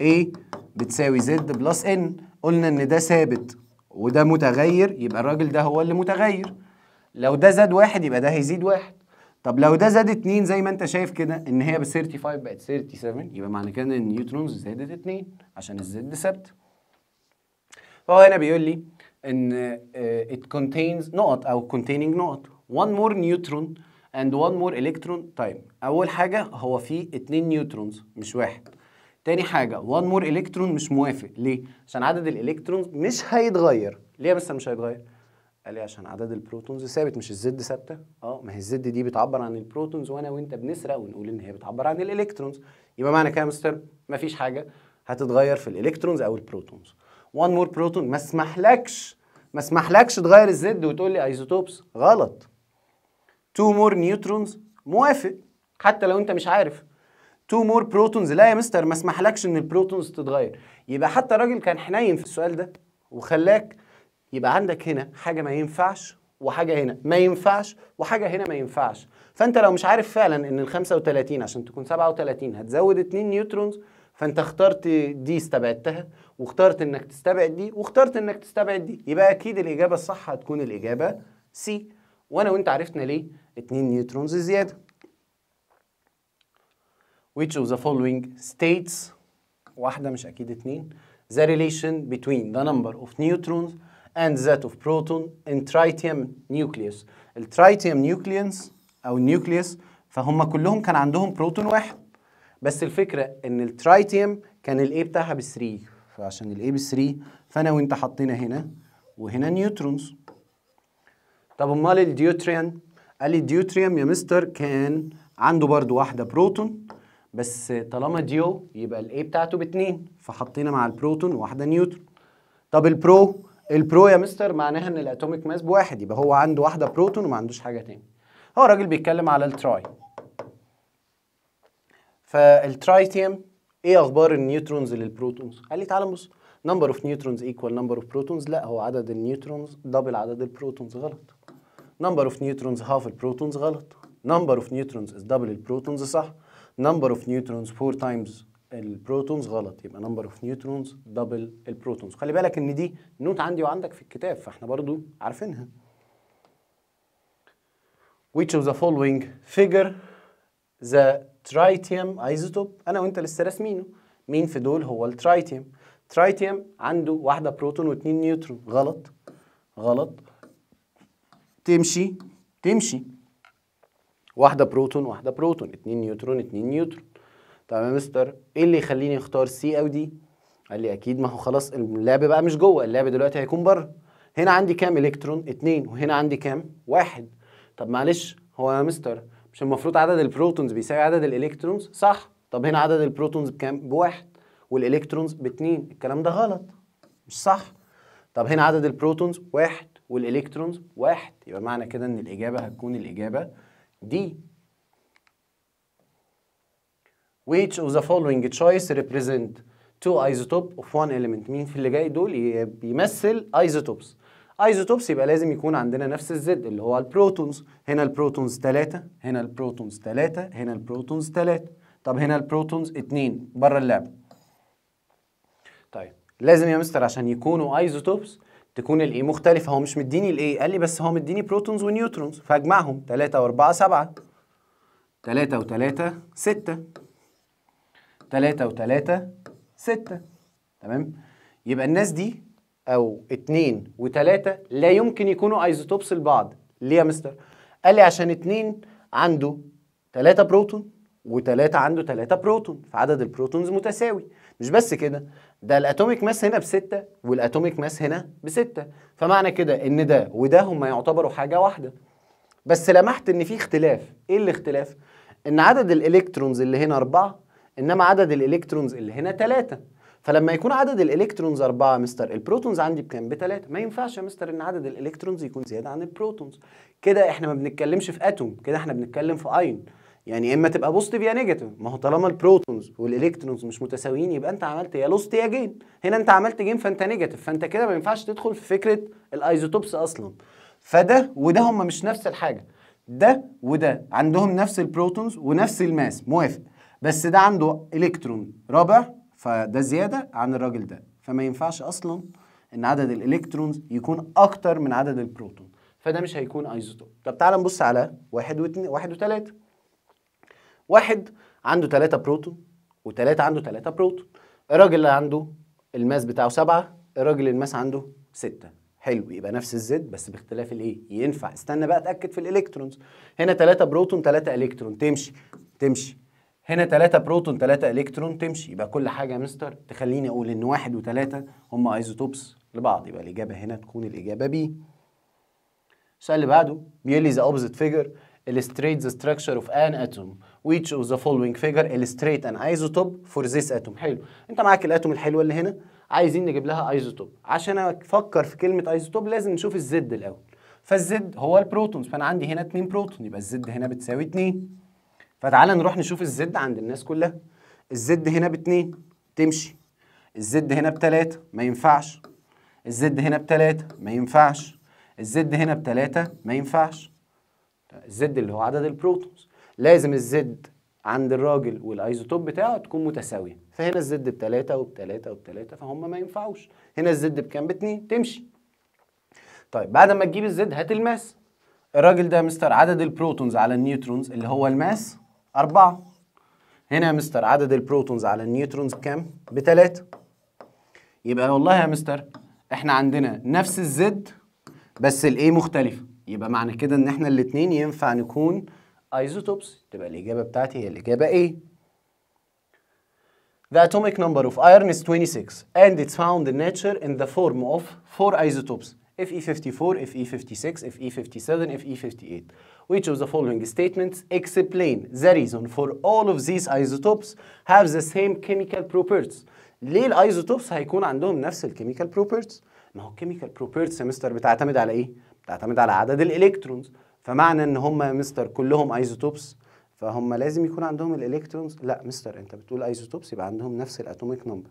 ايه بتساوي زد بلس ان قلنا ان ده ثابت وده متغير يبقى الراجل ده هو اللي متغير لو ده زاد واحد يبقى ده هيزيد واحد طب لو ده زاد اتنين زي ما انت شايف كده ان هي ب 35 بقت 37 يبقى معنى كده ان النيوترونز زادت اتنين عشان الزد ثابت فهو هنا بيقول لي ان uh, it contains نقط او containing نقط one more neutron and one more electron طيب اول حاجه هو فيه اتنين نيوترونز مش واحد تاني حاجه وان مور الكترون مش موافق ليه عشان عدد الالكترونز مش هيتغير ليه بس مش هيتغير قال لي عشان عدد البروتونز ثابت مش الزد ثابته اه ما هي الزد دي بتعبر عن البروتونز وانا وانت بنسرق ونقول ان هي بتعبر عن الالكترونز يبقى معنى كده يا مستر مفيش حاجه هتتغير في الالكترونز او البروتونز وان مور بروتون ما اسمحلكش ما اسمحلكش تغير الزد وتقول لي ايزوتوبس غلط تو مور نيوترونز موافق حتى لو انت مش عارف تو مور بروتونز لا يا مستر ما اسمحلكش ان البروتونز تتغير يبقى حتى الراجل كان حنين في السؤال ده وخلاك يبقى عندك هنا حاجه ما ينفعش وحاجه هنا ما ينفعش وحاجه هنا ما ينفعش فانت لو مش عارف فعلا ان ال 35 عشان تكون 37 هتزود 2 نيوترونز فانت اخترت دي استبعدتها واخترت انك تستبعد دي واخترت انك تستبعد دي يبقى اكيد الاجابه الصح هتكون الاجابه سي وانا وانت عرفنا ليه 2 نيوترونز زياده which of the following states واحدة مش أكيد اتنين the relation between the number of neutrons and that of proton in tritium nucleus التريتيم nucleus أو nucleus فهم كلهم كان عندهم بروتون واحد بس الفكرة إن التريتيم كان A بتاعها ب 3 فعشان A ب 3 فأنا وأنت حطينا هنا وهنا نيوترونز طب امال الديوتريان قال لي الديوتريان يا مستر كان عنده برضو واحده بروتون بس طالما ديو يبقى الاي بتاعته باتنين فحطينا مع البروتون واحده نيوترون طب البرو البرو يا مستر معناها ان الاتوميك ماس بواحد يبقى هو عنده واحده بروتون وما عندوش حاجه تاني هو راجل بيتكلم على التراي فالترايتيوم ايه اخبار النيوترونز للبروتونز قال لي تعالى بص نمبر اوف نيوترونز ايكوال نمبر اوف بروتونز لا هو عدد النيوترونز دبل عدد البروتونز غلط نمبر اوف نيوترونز هاف البروتونز غلط نمبر اوف نيوترونز از دبل البروتونز صح نمبر اوف نيوترونز 4 تايمز البروتونز غلط يبقى نمبر اوف نيوترونز دبل البروتونز خلي بالك ان دي نوت عندي وعندك في الكتاب فاحنا برضو عارفينها which of the following figure the tritium isotope انا وانت لسه راسمينه مين في دول هو الترايتيوم ترايتيوم عنده واحده بروتون واثنين نيوترون غلط غلط تمشي تمشي واحده بروتون واحده بروتون اتنين نيوترون اتنين نيوترون طب يا مستر ايه اللي يخليني اختار سي او دي قال لي اكيد ما هو خلاص اللعب بقى مش جوه اللعب دلوقتي هيكون بره هنا عندي كام الكترون اتنين وهنا عندي كام واحد طب معلش هو يا مستر مش المفروض عدد البروتونز بيساوي عدد الالكترونز صح طب هنا عدد البروتونز بكام بواحد والالكترونز باتنين الكلام ده غلط مش صح طب هنا عدد البروتونز واحد والالكترونز واحد يبقى معنى كده ان الاجابه هتكون الاجابه D. Which of the following choice represent two isotopes of one element مين في اللي جاي دول بيمثل isotopes. isotopes يبقى لازم يكون عندنا نفس الزد اللي هو البروتونز هنا البروتونز 3 هنا البروتونز 3 هنا البروتونز 3 طب هنا البروتونز 2 بره اللعبه طيب لازم يا مستر عشان يكونوا isotopes تكون الايه مختلفه هو مش مديني الايه قال لي بس هو مديني بروتونز ونيوترونز فاجمعهم 3 و4 7 3 و3 6 3 و3 6 تمام يبقى الناس دي او 2 و3 لا يمكن يكونوا ايزوتوبس لبعض ليه يا مستر قال لي عشان 2 عنده 3 بروتون و3 عنده 3 بروتون فعدد البروتونز متساوي مش بس كده ده الاتوميك ماس هنا بستة والاتوميك ماس هنا بستة فمعنى كده ان ده وده هما يعتبروا حاجة واحدة بس لمحت ان في اختلاف ايه الاختلاف ان عدد الالكترونز اللي هنا أربعة انما عدد الالكترونز اللي هنا ثلاثة فلما يكون عدد الالكترونز أربعة يا مستر البروتونز عندي بكام بثلاثة ما ينفعش يا مستر ان عدد الالكترونز يكون زيادة عن البروتونز كده احنا ما بنتكلمش في اتوم كده احنا بنتكلم في اين يعني اما تبقى بوزيتيف يا نيجاتيف ما هو طالما البروتونز والالكترونز مش متساويين يبقى انت عملت يا لوست يا جين هنا انت عملت جين فانت نيجاتيف فانت كده ما ينفعش تدخل في فكره الايزوتوبس اصلا فده وده هم مش نفس الحاجه ده وده عندهم نفس البروتونز ونفس الماس موافق بس ده عنده الكترون رابع فده زياده عن الراجل ده فما ينفعش اصلا ان عدد الالكترونز يكون اكتر من عدد البروتون فده مش هيكون ايزوتوب طب تعال نبص على واحد واثنين واحد وثلاثه واحد عنده 3 بروتون و3 عنده 3 بروتون الراجل اللي عنده الماس بتاعه 7 الراجل الماس عنده 6 حلو يبقى نفس الزد بس باختلاف الايه ينفع استنى بقى اتاكد في الالكترونز هنا 3 بروتون 3 الكترون تمشي تمشي هنا 3 بروتون 3 الكترون تمشي يبقى كل حاجه يا مستر تخليني اقول ان واحد 3 هم ايزوتوبس لبعض يبقى الاجابه هنا تكون الاجابه بي السؤال اللي بعده بيقول لي ذا اوبزيت فيجر illustrates ذا ستراكشر اوف ان اتوم which of the following figure illustrate an isotope for this atom حلو انت معاك الاتوم الحلوه اللي هنا عايزين نجيب لها ايزوتوب عشان افكر في كلمه ايزوتوب لازم نشوف الزد الاول فالزد هو البروتونز فانا عندي هنا 2 بروتون يبقى الزد هنا بتساوي 2 فتعالى نروح نشوف الزد عند الناس كلها الزد هنا ب 2 تمشي الزد هنا ب 3 ما ينفعش الزد هنا ب 3 ما ينفعش الزد هنا ب 3 ما ينفعش الزد اللي هو عدد البروتونز لازم الزد عند الراجل والايزوتوب بتاعه تكون متساويه فهنا الزد بتلاتة وبتلاتة وبتلاتة فهم ما ينفعوش هنا الزد بكام باتنين تمشي طيب بعد ما تجيب الزد هات الماس الراجل ده يا مستر عدد البروتونز على النيوترونز اللي هو الماس أربعة هنا يا مستر عدد البروتونز على النيوترونز كام؟ بتلاتة يبقى والله يا مستر احنا عندنا نفس الزد بس الايه مختلفة يبقى معنى كده ان احنا الاتنين ينفع نكون isotopes تبقى الإجابة بتاعتي هي الإجابة A. The atomic number of iron is 26 and it's found in nature in the form of four isotopes Fe54, Fe56, Fe57, Fe58. Which of the following statements explain the reason for all of these isotopes have the same chemical properties؟ ليه الايزوتوبس هيكون عندهم نفس الكيميكال بروبرتيز؟ ما هو الكيميكال بروبرتيز يا مستر بتعتمد على ايه؟ بتعتمد على عدد الالكترونز فمعنى ان هم مستر كلهم ايزوتوبس فهم لازم يكون عندهم الالكترونز لا مستر انت بتقول ايزوتوبس يبقى عندهم نفس الاتوميك نمبر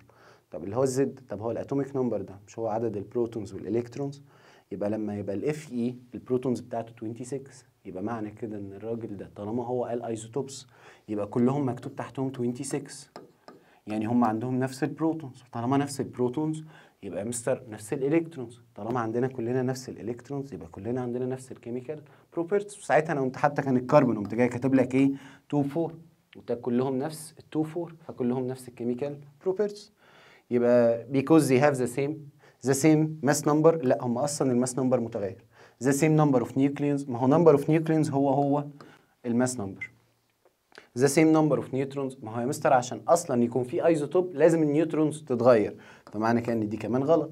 طب اللي هو الزد طب هو الاتوميك نمبر ده مش هو عدد البروتونز والالكترونز يبقى لما يبقى الاف اي البروتونز بتاعته 26 يبقى معنى كده ان الراجل ده طالما هو قال ايزوتوبس يبقى كلهم مكتوب تحتهم 26 يعني هم عندهم نفس البروتونز طالما نفس البروتونز يبقى مستر نفس الالكترونز طالما عندنا كلنا نفس الالكترونز يبقى كلنا عندنا نفس الكيميكال بروبرتس وساعتها انا قمت حتى كان الكربون قمت جاي كاتب لك ايه 2 4 وده كلهم نفس ال 2 4 فكلهم نفس الكيميكال بروبرتس يبقى بيكوز ذي هاف ذا سيم ذا سيم ماس نمبر لا هم اصلا الماس نمبر متغير ذا سيم نمبر اوف nucleons ما هو نمبر اوف nucleons هو هو الماس نمبر ذا سيم نمبر اوف نيوترونز ما هو يا مستر عشان اصلا يكون في ايزوتوب لازم النيوترونز تتغير فمعنى كده ان دي كمان غلط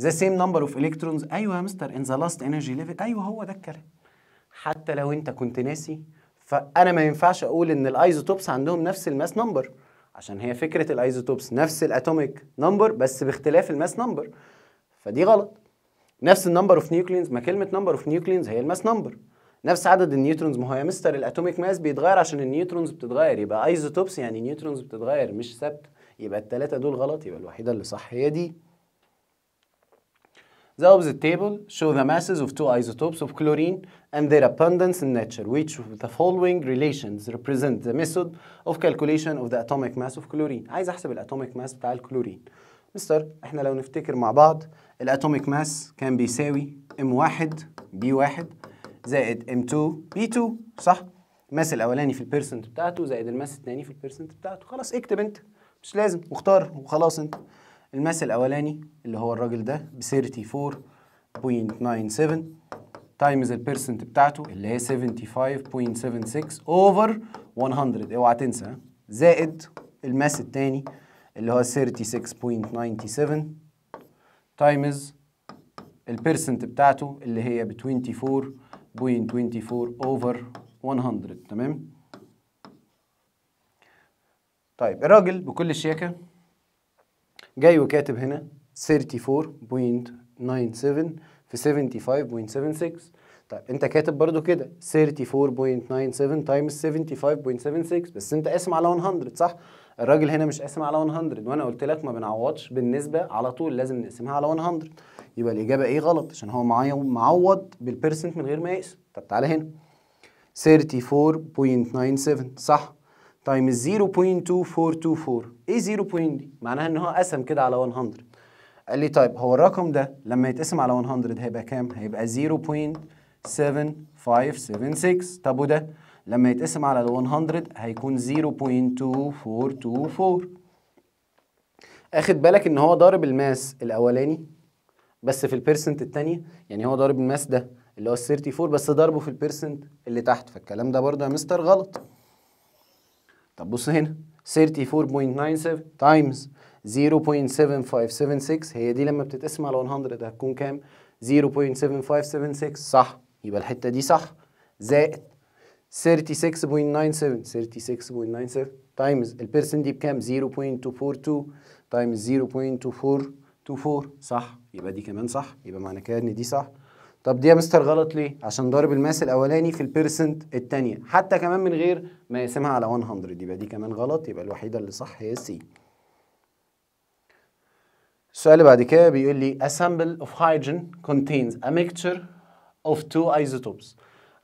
ذا سيم نمبر اوف الكترونز ايوه يا مستر ان ذا لاست انرجي ليفل ايوه هو ده الكلام حتى لو انت كنت ناسي فانا ما ينفعش اقول ان الايزوتوبس عندهم نفس الماس نمبر عشان هي فكره الايزوتوبس نفس الاتوميك نمبر بس باختلاف الماس نمبر فدي غلط نفس النمبر اوف نيوكلينز ما كلمه نمبر اوف نيوكلينز هي الماس نمبر نفس عدد النيوترونز ما هو يا مستر الاتوميك ماس بيتغير عشان النيوترونز بتتغير يبقى ايزوتوبس يعني نيوترونز بتتغير مش ثابته يبقى الثلاثه دول غلط يبقى الوحيده اللي صح هي دي The the table show the masses of two isotopes of chlorine and their abundance in nature, which of the following relations represent the method of calculation of the atomic mass of chlorine. عايز احسب الاتوميك ماس بتاع الكلورين. مستر احنا لو نفتكر مع بعض الاتوميك ماس كان بيساوي M1 B1 زائد M2 B2 صح؟ الماس الاولاني في البيرسنت بتاعته زائد الماس الثاني في البيرسنت بتاعته خلاص اكتب انت مش لازم واختار وخلاص انت الماس الاولاني اللي هو الراجل ده ب 34.97 تايمز البيرسنت بتاعته اللي هي 75.76 اوفر 100 اوعى تنسى زائد الماس الثاني اللي هو 36.97 تايمز البيرسنت بتاعته اللي هي ب 24.24 اوفر 100 تمام طيب الراجل بكل الشياكه جاي وكاتب هنا 34.97 في 75.76 طيب انت كاتب برضو كده 34.97 تايمز 75.76 بس انت قاسم على 100 صح؟ الراجل هنا مش قاسم على 100 وانا قلت لك ما بنعوضش بالنسبه على طول لازم نقسمها على 100 يبقى الاجابه ايه غلط عشان هو معايا معوض بالبيرسنت من غير ما يقسم طب تعالى هنا 34.97 صح تايمز 0.2424 ايه 0 بوينت دي؟ معناها ان هو قسم كده على 100 قال لي طيب هو الرقم ده لما يتقسم على 100 هيبقى كام؟ هيبقى 0.7576 طب وده لما يتقسم على 100 هيكون 0.2424 اخد بالك ان هو ضارب الماس الاولاني بس في البيرسنت الثانيه يعني هو ضارب الماس ده اللي هو ال 34 بس ضربه في البيرسنت اللي تحت فالكلام ده برضه يا مستر غلط طب بص هنا 34.97 تايمز 0.7576 هي دي لما بتتقسم على 100 هتكون كام 0.7576 صح يبقى الحته دي صح زائد 36.97 36.97 تايمز البيرسنت دي بكام 0.242 تايمز 0.2424 صح يبقى دي كمان صح يبقى معنى كده ان دي صح طب دي يا مستر غلط ليه؟ عشان ضارب الماس الاولاني في البيرسنت الثانيه حتى كمان من غير ما يقسمها على 100 يبقى دي كمان غلط يبقى الوحيده اللي صح هي سي السؤال اللي بعد كده بيقول لي assemble of hydrogen contains a mixture of two isotopes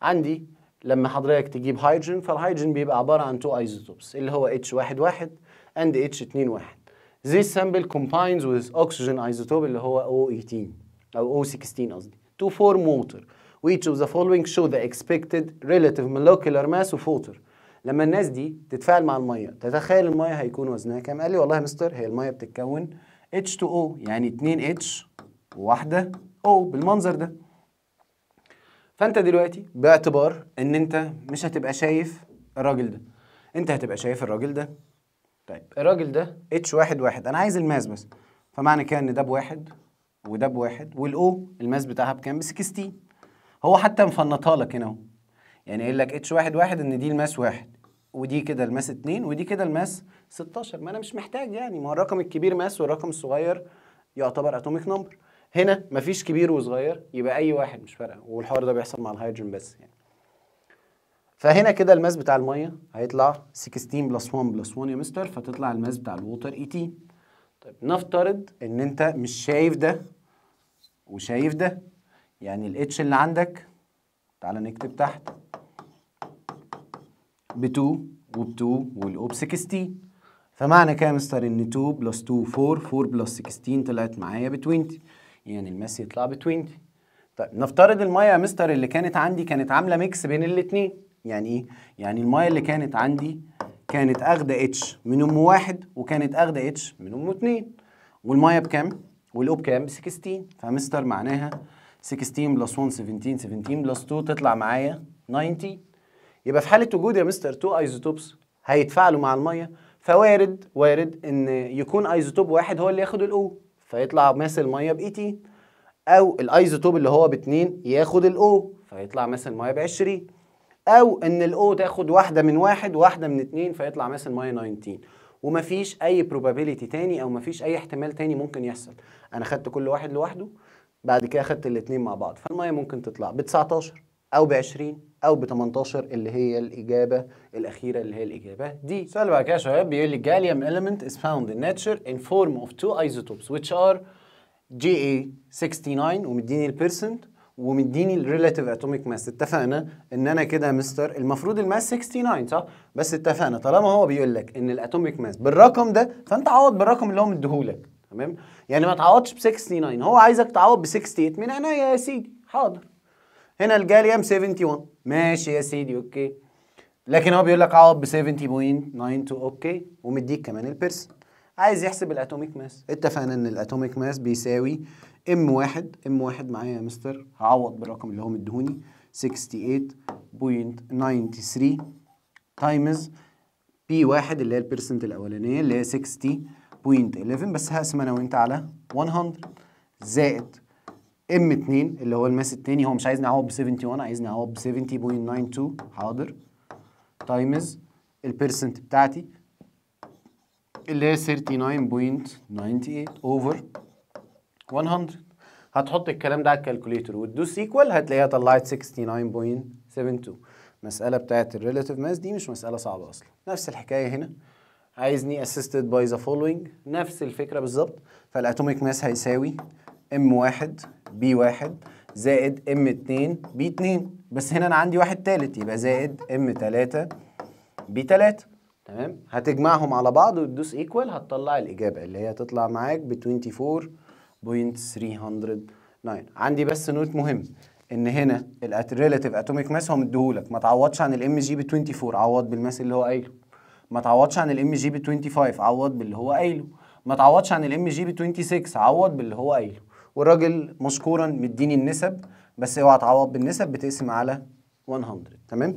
عندي لما حضرتك تجيب هيدروجين فالهيدروجين بيبقى عبارة عن two isotopes اللي هو واحد 11 and اتنين 21 This sample combines with oxygen isotope اللي هو O18 أو O16 قصدي to form water. which of the following show the expected relative molecular mass of water لما الناس دي تتفاعل مع الميه تتخيل الميه هيكون وزنها كام قال لي والله يا مستر هي الميه بتتكون H2O يعني 2 H وواحده O بالمنظر ده فانت دلوقتي باعتبار ان انت مش هتبقى شايف الراجل ده انت هتبقى شايف الراجل ده طيب الراجل ده H واحد واحد انا عايز الماس بس فمعنى كده ان ده بواحد وده بواحد والاو الماس بتاعها بكام؟ ب 16 هو حتى مفنطها لك هنا اهو يعني قايل لك اتش واحد واحد ان دي الماس واحد ودي كده الماس 2 ودي كده الماس 16 ما انا مش محتاج يعني ما هو الرقم الكبير ماس والرقم الصغير يعتبر اتوميك نمبر هنا مفيش كبير وصغير يبقى اي واحد مش فارقه والحوار ده بيحصل مع الهيدروجين بس يعني فهنا كده الماس بتاع الميه هيطلع 16 بلس 1 بلس 1 يا مستر فتطلع الماس بتاع الووتر اي تي طيب نفترض ان انت مش شايف ده وشايف ده يعني الاتش اللي عندك تعال نكتب تحت ب 2 وب 2 والاو ب 16 فمعنى كده يا مستر ان 2 بلس 2 4 4 بلس 16 طلعت معايا ب 20 يعني الماس يطلع ب 20 طيب نفترض المايه يا مستر اللي كانت عندي كانت عامله ميكس بين الاثنين يعني ايه؟ يعني المايه اللي كانت عندي كانت اخده اتش من ام واحد وكانت اخده اتش من ام اتنين والميه بكام؟ والاو بكام؟ ب 16 فمستر معناها 16 بلس 1 17 17 بلس 2 تطلع معايا 19 يبقى في حاله وجود يا مستر تو ايزوتوبس هيتفاعلوا مع الميه فوارد وارد ان يكون ايزوتوب واحد هو اللي ياخد الاو فيطلع ماس الميه ب 18 e او الايزوتوب اللي هو باتنين ياخد الاو فيطلع ماس الميه ب 20 او ان الاو تاخد واحده من واحد وواحده من اتنين فيطلع مثلا ماي 19 ومفيش اي probability تاني او مفيش اي احتمال تاني ممكن يحصل انا خدت كل واحد لوحده بعد كده خدت الاتنين مع بعض فالميه ممكن تطلع ب 19 او ب 20 او ب 18 اللي هي الاجابه الاخيره اللي هي الاجابه دي سؤال بعد كده يا شباب بيقول لي جاليوم element is found in nature in form of two isotopes which are Ga69 ومديني البيرسنت ومديني الريلاتيف اتوميك ماس اتفقنا ان انا كده يا مستر المفروض الماس 69 صح بس اتفقنا طالما هو بيقول لك ان الاتوميك ماس بالرقم ده فانت عوض بالرقم اللي هو مديهولك تمام يعني ما تعوضش ب 69 هو عايزك تعوض ب 68 من عينيا يا سيدي حاضر هنا الجاليوم 71 ماشي يا سيدي اوكي لكن هو بيقول لك عوض ب 70.92 اوكي ومديك كمان البيرسون عايز يحسب الاتوميك ماس اتفقنا ان الاتوميك ماس بيساوي ام واحد ام واحد معايا يا مستر هعوض بالرقم اللي هو مديهوني 68.93 تايمز بي واحد اللي هي البيرسنت الاولانيه اللي هي 60.11 بس هقسم انا وانت على 100 زائد ام 2 اللي هو الماس التاني هو مش عايزني اعوض ب 71 عايزني اعوض ب 70.92 حاضر تايمز البيرسنت بتاعتي اللي هي 39.98 اوفر 100 هتحط الكلام ده على الكالكوليتر وتدوس ايكوال هتلاقيها طلعت 69.72 مسألة بتاعت الريلاتيف ماس دي مش مسألة صعبة أصلا نفس الحكاية هنا عايزني assisted by the following نفس الفكرة بالظبط فالأتوميك ماس هيساوي M1 B1 زائد M2 B2 بس هنا أنا عندي واحد تالت يبقى زائد M3 B3 تمام هتجمعهم على بعض وتدوس ايكوال هتطلع الإجابة اللي هي تطلع معاك ب 24 0.309 عندي بس نوت مهم ان هنا الريلاتيف اتوميك ماس هو مديهولك ما تعوضش عن الام جي ب 24 عوض بالماس اللي هو قايله ما تعوضش عن الام جي ب 25 عوض باللي هو قايله ما تعوضش عن الام جي ب 26 عوض باللي هو قايله والراجل مشكورا مديني النسب بس اوعى تعوض بالنسب بتقسم على 100 تمام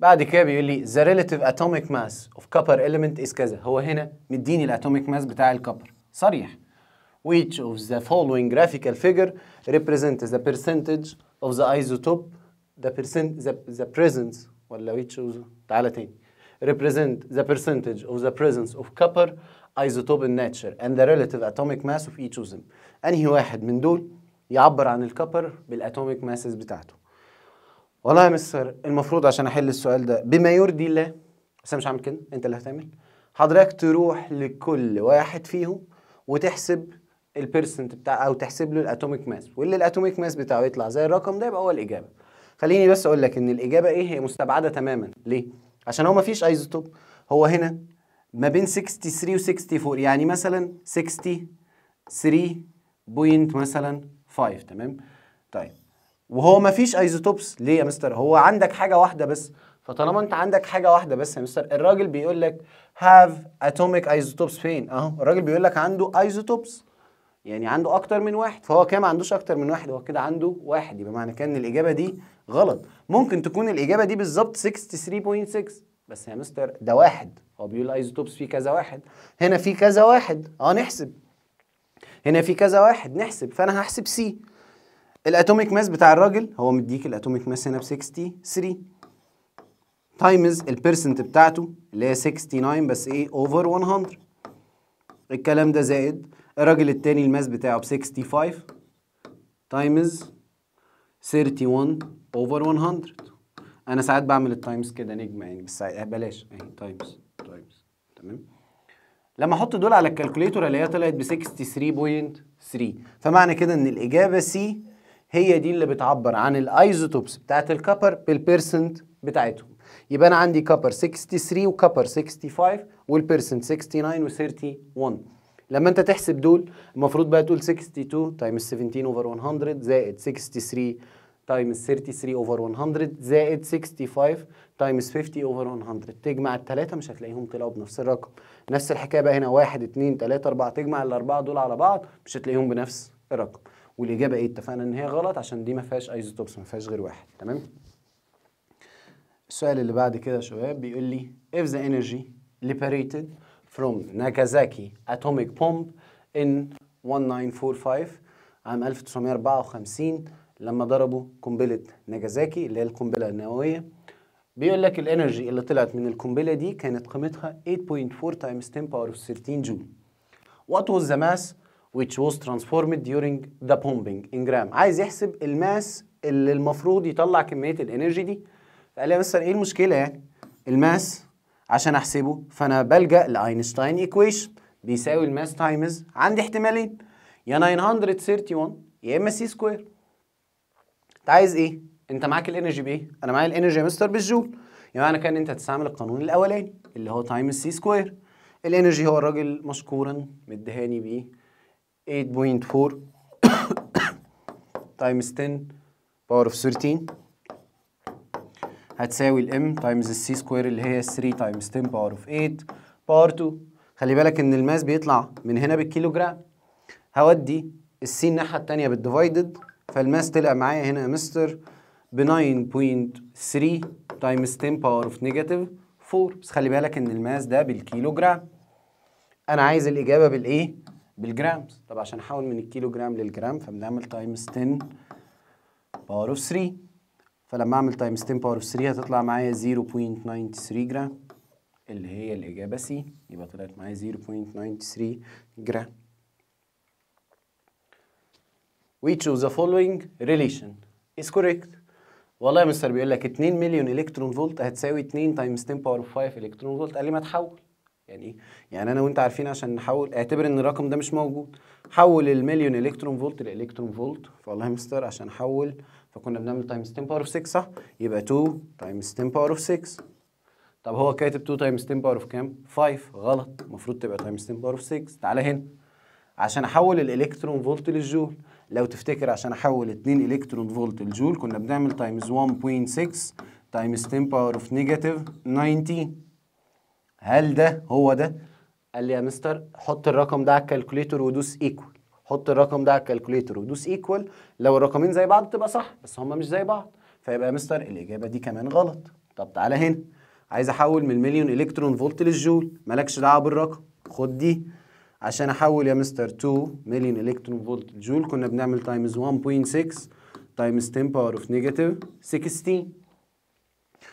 بعد كده بيقول لي the relative atomic mass of copper element is كذا هو هنا مديني الاتوميك ماس بتاع الكوبر. صريح which of the following graphical figure represents the percentage of the isotope the percent the, the presence ولا which of the تعالى تاني represent the percentage of the presence of copper isotope in nature and the relative atomic mass of each of them انهي واحد من دول يعبر عن الكوبر بالاتوميك ماسز بتاعته والله يا مستر المفروض عشان احل السؤال ده بما يرضي الله بس انا مش هعمل كده انت اللي هتعمل حضرتك تروح لكل واحد فيهم وتحسب البيرسنت بتاع او تحسب له الاتوميك ماس واللي الاتوميك ماس بتاعه يطلع زي الرقم ده يبقى هو الاجابه خليني بس اقول لك ان الاجابه ايه هي مستبعده تماما ليه عشان هو ما فيش ايزوتوب هو هنا ما بين 63 و 64 يعني مثلا 63 بوينت مثلا 5 تمام طيب وهو ما فيش ايزوتوبس ليه يا مستر هو عندك حاجه واحده بس فطالما انت عندك حاجه واحده بس يا مستر الراجل بيقول لك هاف اتوميك ايزوتوبس فين اهو الراجل بيقول لك عنده ايزوتوبس يعني عنده اكتر من واحد فهو كده ما عندوش اكتر من واحد هو كده عنده واحد يبقى معنى كده ان الاجابه دي غلط ممكن تكون الاجابه دي بالظبط 63.6 بس يا مستر ده واحد هو بيقول ايزوتوبس فيه كذا واحد هنا في كذا واحد اه نحسب هنا في كذا واحد نحسب فانا هحسب سي الاتوميك ماس بتاع الراجل هو مديك الاتوميك ماس هنا ب 63 تايمز البيرسنت بتاعته اللي هي 69 بس ايه اوفر 100 الكلام ده زائد الراجل التاني الماس بتاعه ب 65 تايمز 31 اوفر 100 انا ساعات بعمل التايمز كده نجمه يعني بس آه، بلاش اهي تايمز تايمز تمام لما احط دول على الكالكوليتور الاقيها طلعت ب 63.3 فمعنى كده ان الاجابه سي هي دي اللي بتعبر عن الايزوتوبس بتاعت الكبر بالبيرسنت بتاعتهم يبقى انا عندي كبر 63 وكبر 65 والبيرسنت 69 و31 لما انت تحسب دول المفروض بقى تقول 62 تايمز 17 اوفر 100 زائد 63 تايمز 33 اوفر 100 زائد 65 تايمز 50 اوفر 100 تجمع الثلاثه مش هتلاقيهم طلعوا بنفس الرقم نفس الحكايه بقى هنا 1 2 3 4 تجمع الاربعه دول على بعض مش هتلاقيهم بنفس الرقم والاجابه ايه اتفقنا ان هي غلط عشان دي ما فيهاش ايزوتوبس ما فيهاش غير واحد تمام السؤال اللي بعد كده يا شباب بيقول لي if the energy liberated from Nagasaki atomic bomb in 1945 عام 1954 لما ضربوا قنبله ناجازاكي اللي هي القنبله النوويه بيقول لك الانرجي اللي طلعت من القنبله دي كانت قيمتها 8.4 times 10 power 13 جول. What was the mass which was transformed during the pumping in gram عايز يحسب الماس اللي المفروض يطلع كميه الانرجي دي فقال لي مثلا ايه المشكله يعني الماس عشان احسبه فانا بلجا لاينشتاين ايكويشن بيساوي الماس تايمز عندي احتمالين يا 931 يا اما سي سكوير انت عايز ايه انت معاك الانرجي بايه انا معايا الانرجي يا مستر بالجول يعني كان انت تستعمل القانون الاولاني اللي هو تايمز سي سكوير الانرجي هو الراجل مشكورا مدهاني بيه 8.4 تايمز 10 باور اوف 13 هتساوي الام تايمز السي سكوير اللي هي 3 تايمز 10 باور اوف 8 باور 2 خلي بالك ان الماس بيطلع من هنا بالكيلو جرام هودي السي الناحيه الثانيه بالديفايدد فالماس طلع معايا هنا يا مستر ب 9.3 تايمز 10 باور اوف نيجاتيف 4 بس خلي بالك ان الماس ده بالكيلو جرام انا عايز الاجابه بالايه بالجرامز طب عشان احول من الكيلو جرام للجرام فبنعمل تايمز 10 باور اوف 3 فلما اعمل تايمز 10 باور اوف 3 هتطلع معايا 0.93 جرام اللي هي الاجابه سي يبقى طلعت معايا 0.93 جرام we choose the following relation is correct والله يا مستر بيقول لك 2 مليون الكترون فولت هتساوي 2 تايمز 10 باور 5 الكترون فولت قال لي ما تحول يعني ايه يعني انا وانت عارفين عشان نحول اعتبر ان الرقم ده مش موجود حول المليون الكترون فولت لالكترون فولت فوالله مستر عشان احول فكنا بنعمل تايمز 10 باور اوف 6 صح يبقى 2 تايمز 10 باور اوف 6 طب هو كاتب 2 تايمز 10 باور اوف كام 5 غلط المفروض تبقى تايمز 10 باور اوف 6 تعالى هنا عشان احول الالكترون فولت للجول لو تفتكر عشان احول 2 الكترون فولت لجول كنا بنعمل تايمز 1.6 تايمز 10 باور اوف نيجاتيف 19 هل ده هو ده قال لي يا مستر حط الرقم ده على الكالكوليتر ودوس ايكوال حط الرقم ده على الكالكوليتر ودوس ايكوال لو الرقمين زي بعض تبقى صح بس هما مش زي بعض فيبقى يا مستر الاجابه دي كمان غلط طب تعالى هنا عايز احول من المليون الكترون فولت للجول مالكش دعوه بالرقم خد دي عشان احول يا مستر 2 مليون الكترون فولت للجول كنا بنعمل تايمز 1.6 تايمز 10 باور اوف نيجاتيف 16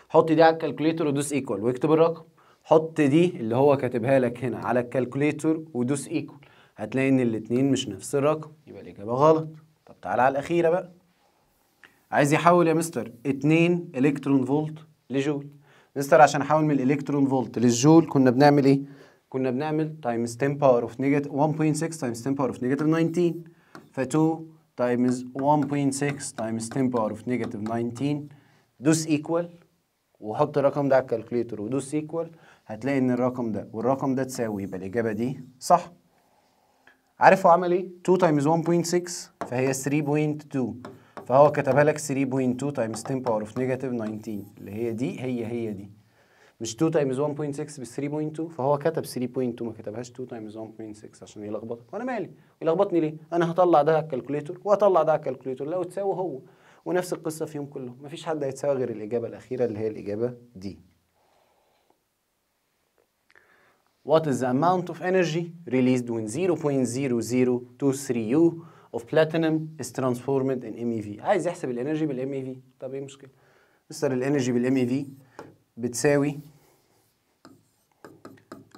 حط دي على الكالكوليتر ودوس ايكوال واكتب الرقم حط دي اللي هو كاتبها لك هنا على الكالكوليتور ودوس ايكوال هتلاقي ان الاثنين مش نفس الرقم يبقى الاجابه غلط طب تعالى على الاخيره بقى عايز يحول يا مستر 2 الكترون فولت لجول مستر عشان احول من الالكترون فولت للجول كنا بنعمل ايه كنا بنعمل تايمز 10 باور اوف نيجاتيف 1.6 تايمز 10 باور اوف نيجاتيف 19 ف 2 تايمز 1.6 تايمز 10 باور اوف نيجاتيف 19 دوس ايكوال وحط الرقم ده على الكالكوليتر ودوس ايكوال هتلاقي ان الرقم ده والرقم ده تساوي يبقى الاجابه دي صح عارف هو عمل ايه 2 تايمز 1.6 فهي 3.2 فهو كتبها لك 3.2 تايمز 10 باور اوف نيجاتيف 19 اللي هي دي هي هي دي مش 2 تايمز 1.6 ب 3.2 فهو كتب 3.2 ما كتبهاش 2 تايمز 1.6 عشان يلخبطك وانا مالي يلخبطني ليه انا هطلع ده على الكالكوليتور واطلع ده على الكالكوليتور لو تساوي هو ونفس القصه فيهم كلهم مفيش حد هيتساوي غير الاجابه الاخيره اللي هي الاجابه دي What is the amount of energy released when 0.0023 U of platinum is transformed in MeV عايز يحسب الانرجي بالام اي طب ايه المشكله مستر الانرجي بالام اي بتساوي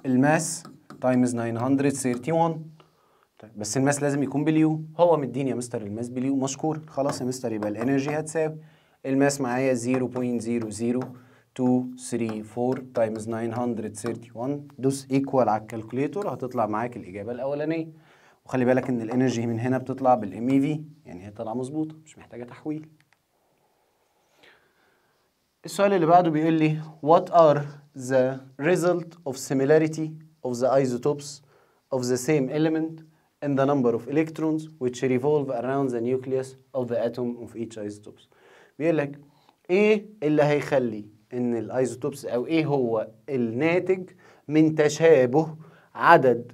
الماس تايمز 931 طيب بس الماس لازم يكون باليو هو مديني يا مستر الماس باليو مشكور خلاص يا مستر يبقى الانرجي هتساوي الماس معايا 0.00 2 3 4 تايمز 931 دوس ايكوال على الكالكوليتور هتطلع معاك الاجابه الاولانيه وخلي بالك ان الانرجي من هنا بتطلع بالام اي في يعني هي طالعه مظبوطه مش محتاجه تحويل السؤال اللي بعده بيقول لي what are the result of similarity of the isotopes of the same element in the number of electrons which revolve around the nucleus of the atom of each isotopes بيقول لك ايه اللي هيخلي ان الايزوتوبس او ايه هو الناتج من تشابه عدد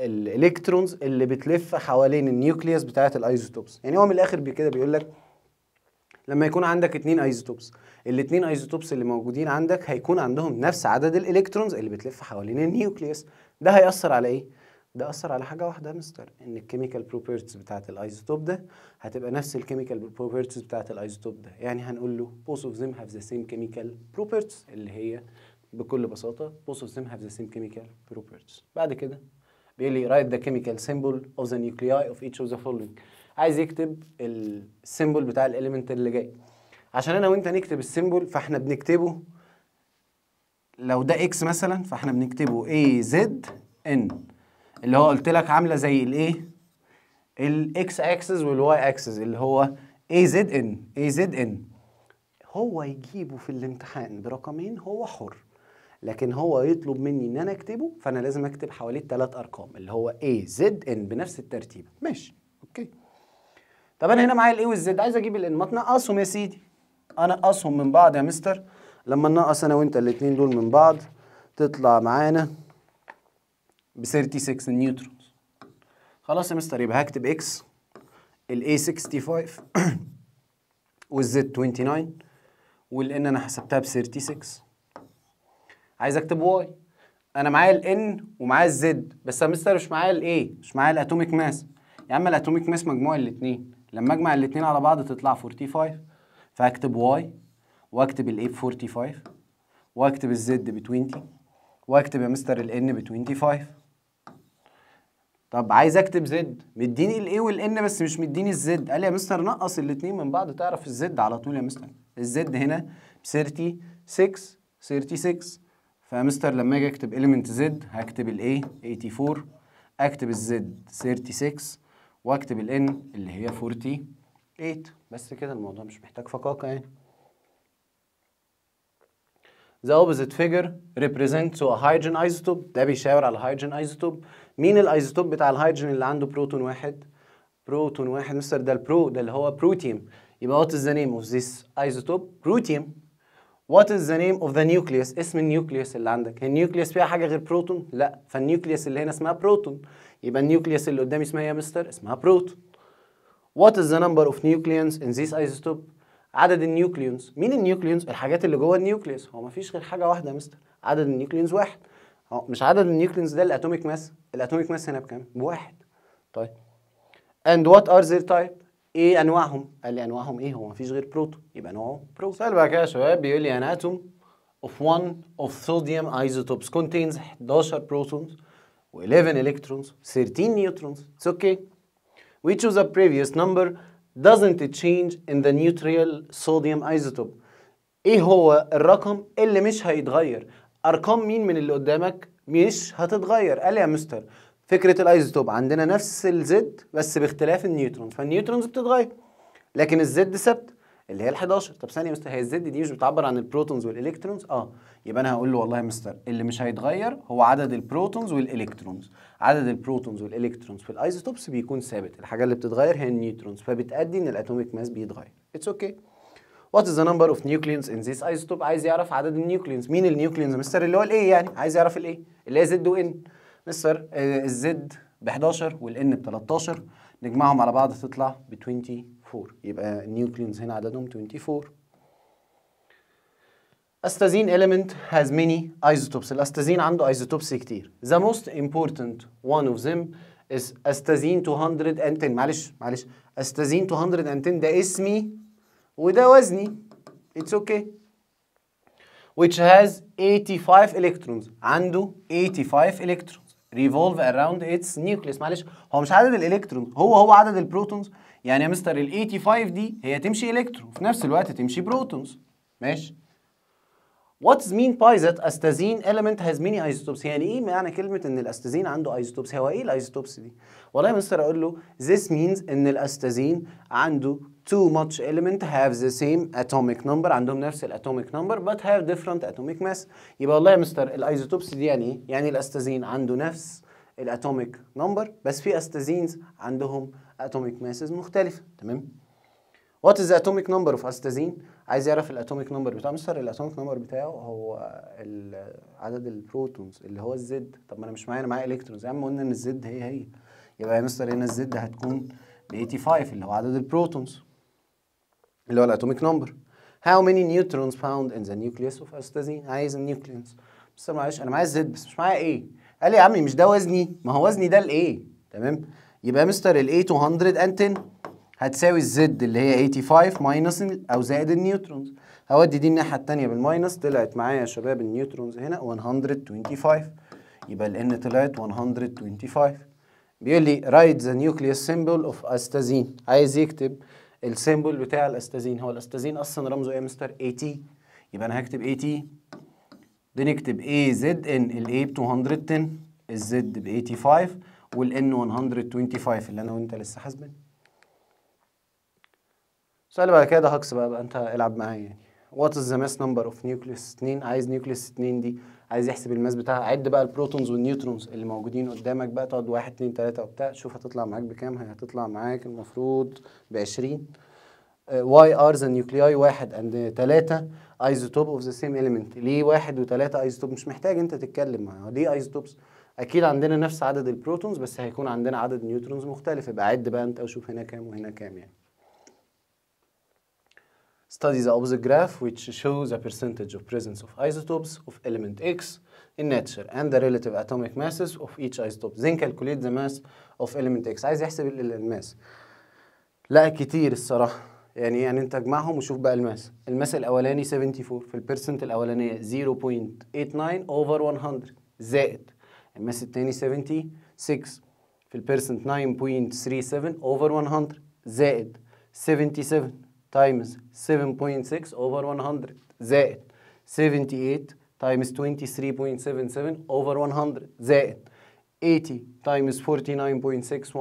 الالكترونز اللي بتلف حوالين النيوكليوس بتاعه الايزوتوبس يعني هو من الاخر كده بيقول لك لما يكون عندك اتنين ايزوتوبس الاتنين ايزوتوبس اللي موجودين عندك هيكون عندهم نفس عدد الالكترونز اللي بتلف حوالين النيوكليوس ده هيأثر على ايه ده اثر على حاجه واحده يا مستر ان الكيميكال بروبرتيز بتاعت الايزوتوب ده هتبقى نفس الكيميكال بروبرتيز بتاعت الايزوتوب ده يعني هنقول له بوس أوف زيم هاف ذا سيم كيميكال بروبرتيز اللي هي بكل بساطه بوس أوف زيم هاف ذا سيم كيميكال بروبرتيز بعد كده بيقول لي write the chemical symbol of the nuclei of each of the following عايز يكتب السيمبل بتاع الاليمنت اللي جاي عشان انا وانت نكتب السيمبل فاحنا بنكتبه لو ده اكس مثلا فاحنا بنكتبه اي زد ان اللي هو قلت لك عامله زي الايه الاكس اكسس والواي اكسس اللي هو اي زد ان اي زد ان هو يجيبه في الامتحان برقمين هو حر لكن هو يطلب مني ان انا اكتبه فانا لازم اكتب حواليه ثلاث ارقام اللي هو اي زد ان بنفس الترتيب ماشي اوكي طب انا هنا معايا الاي والزد عايز اجيب الان ما تنقصهم يا سيدي انقصهم من بعض يا مستر لما ننقص انا وانت الاثنين دول من بعض تطلع معانا ب 36 نيوترونز خلاص يا مستر يبقى هكتب اكس ال a 65 والزد 29 والان انا حسبتها ب 36 عايز اكتب واي انا معايا ال N ومعايا الزد بس يا مستر مش معايا A مش معايا الاتوميك ماس يا عم الاتوميك ماس مجموع الاثنين لما اجمع الاثنين على بعض تطلع 45 فاكتب واي واكتب ال A ب 45 واكتب الزد ب 20 واكتب يا مستر ال N ب 25 طب عايز اكتب زد مديني الاي والان بس مش مديني الزد قال لي يا مستر نقص الاثنين من بعض تعرف الزد على طول يا مستر الزد هنا 36 36 فمستر لما اجي اكتب اليمنت زد هكتب الاي 84 اكتب الزد 36 واكتب الان اللي هي 48 بس كده الموضوع مش محتاج فقاقه يعني The opposite figure represents a hydrogen isotope ده بيشاور على hydrogen isotope مين الايزوتوب بتاع الهيدروجين اللي عنده بروتون واحد بروتون واحد مستر ده البرو ده اللي هو بروتيوم يبقى وات از ذا نيم اوف ذيس ايزوتوب؟ بروتين وات از ذا نيم اوف ذا nucleus اسم النيوكليوس اللي عندك النيوكليوس فيها حاجه غير بروتون لا فالنيوكليوس اللي هنا اسمها بروتون يبقى النيوكليوس اللي قدامي اسمها إيه يا مستر اسمها بروتون وات از ذا نمبر اوف نيوكليونز ان ذيس ايزوتوب؟ عدد النيوكليونز مين النيوكليونز الحاجات اللي جوه النيوكليوس هو مفيش غير حاجه واحده يا مستر عدد النيوكليونز واحد اه مش عدد النيوكلينز ده الاتوميك ماس الاتوميك ماس هنا بكام بواحد طيب اند وات ار ذير تايب ايه انواعهم قال لي انواعهم ايه هو مفيش غير بروتون يبقى نوعه بروتون سؤال بقى كده يا شباب بيقول لي ان اتوم of one of sodium isotopes contains 11 بروتونز و11 الكترونز 13 نيوترونز اتس اوكي we choose a بريفيوس نمبر doesn't it change in the neutral sodium isotope ايه هو الرقم اللي مش هيتغير ارقام مين من اللي قدامك مش هتتغير قال يا مستر فكره الايزوتوب عندنا نفس الزد بس باختلاف النيوترونز فالنيوترونز بتتغير لكن الزد ثابت اللي هي ال11 طب ثانيه يا مستر هي الزد دي مش بتعبر عن البروتونز والالكترونز اه يبقى انا هقول له والله يا مستر اللي مش هيتغير هو عدد البروتونز والالكترونز عدد البروتونز والالكترونز في الايزوتوبس بيكون ثابت الحاجه اللي بتتغير هي النيوترونز فبتادي ان الاتوميك ماس بيتغير اتس اوكي okay. وات از ذا نمبر اوف nucleons ان ذيس ايزوتوب عايز يعرف عدد النيوكليونز مين النيوكليونز مستر اللي هو الاي يعني عايز يعرف الاي اللي هي زد وان مستر الزد ب 11 والان ب 13 نجمعهم على بعض تطلع ب 24 يبقى النيوكليونز هنا عددهم 24 استازين element has many isotopes الاستازين عنده isotopes كتير the most important one of them is استازين 210 معلش معلش استازين 210 ده اسمي وده وزني اتس اوكي which has 85 electrons عنده 85 electrons revolve around its nucleus معلش هو مش عدد الالكترون هو هو عدد البروتونز يعني يا مستر ال 85 دي هي تمشي الكترون في نفس الوقت تمشي بروتونز ماشي What is mean by that استازين element has many isotopes يعني ايه معنى كلمة ان الاستازين عنده ايزوتوبس هو ايه الايزوتوبس دي؟ والله يا مستر اقول له this means ان الاستازين عنده two much element have the same atomic number عندهم نفس الاتوميك نمبر but have different atomic mass يبقى والله يا مستر الايزوتوبس دي يعني ايه؟ يعني الاستازين عنده نفس الاتوميك نمبر بس في استازينز عندهم اتوميك ماسز مختلفه تمام وات از اتوميك نمبر اوف استازين عايز يعرف الاتوميك نمبر بتاع مستر الاتوميك نمبر بتاعه هو عدد البروتونز اللي هو الزد طب ما انا مش معايا انا معايا الكترونز يا عم قلنا ان الزد هي هي يبقى يا مستر هنا الزد هتكون ب 85 اللي هو عدد البروتونز اللي هو الاتوميك نمبر هاو ماني نيوترونز فاوند ان ذا نيوكليوس اوف استاذين عايز النيوكليونز بس معلش انا معايا زد بس مش معايا ايه قال لي يا عمي مش ده وزني ما هو وزني ده الايه تمام يبقى مستر الايه 210 هتساوي الزد اللي هي 85 ماينس او زائد النيوترونز هودي دي الناحيه الثانيه بالماينس طلعت معايا يا شباب النيوترونز هنا 125 يبقى الان طلعت 125 بيقول لي رايت ذا نيوكليوس سيمبل اوف استازين عايز يكتب السيمبل بتاع الاستازين هو الاستازين اصلا رمزه ايه يا مستر اي تي يبقى انا هكتب اي تي دي نكتب اي زد ان الاي ب 210 الزد ب 85 والان 125 اللي انا وانت لسه حاسبين السؤال بعد كده هكس بقى, بقى انت العب معايا يعني وات از ذا ماس نمبر اوف نيوكليس 2 عايز نيوكليس 2 دي عايز يحسب الماس بتاعها عد بقى البروتونز والنيوترونز اللي موجودين قدامك بقى تقعد واحد اتنين تلاته وبتاع شوف هتطلع معاك بكام هتطلع معاك المفروض ب 20 آه، واي ار ذا نيوكلياي واحد اند تلاته ايزوتوب اوف ذا سيم اليمنت ليه واحد وتلاته ايزوتوب مش محتاج انت تتكلم معاه ليه ايزوتوبس اكيد عندنا نفس عدد البروتونز بس هيكون عندنا عدد نيوترونز مختلف يبقى عد بقى انت وشوف هنا كام وهنا كام يعني Study the opposite graph which shows the percentage of presence of isotopes of element X in nature and the relative atomic masses of each isotope then calculate the mass of element X عايز يحسب الماس لا كتير الصراحة يعني يعني انت اجمعهم وشوف بقى الماس الماس الاولاني 74 في البرسنت الاولانية 0.89 over 100 زائد الماس الثاني 76 في البرسنت 9.37 over 100 زائد 77 تايمز 7.6 اوفر 100 زائد 78 تايمز 23.77 اوفر 100 زائد 80 تايمز 49.61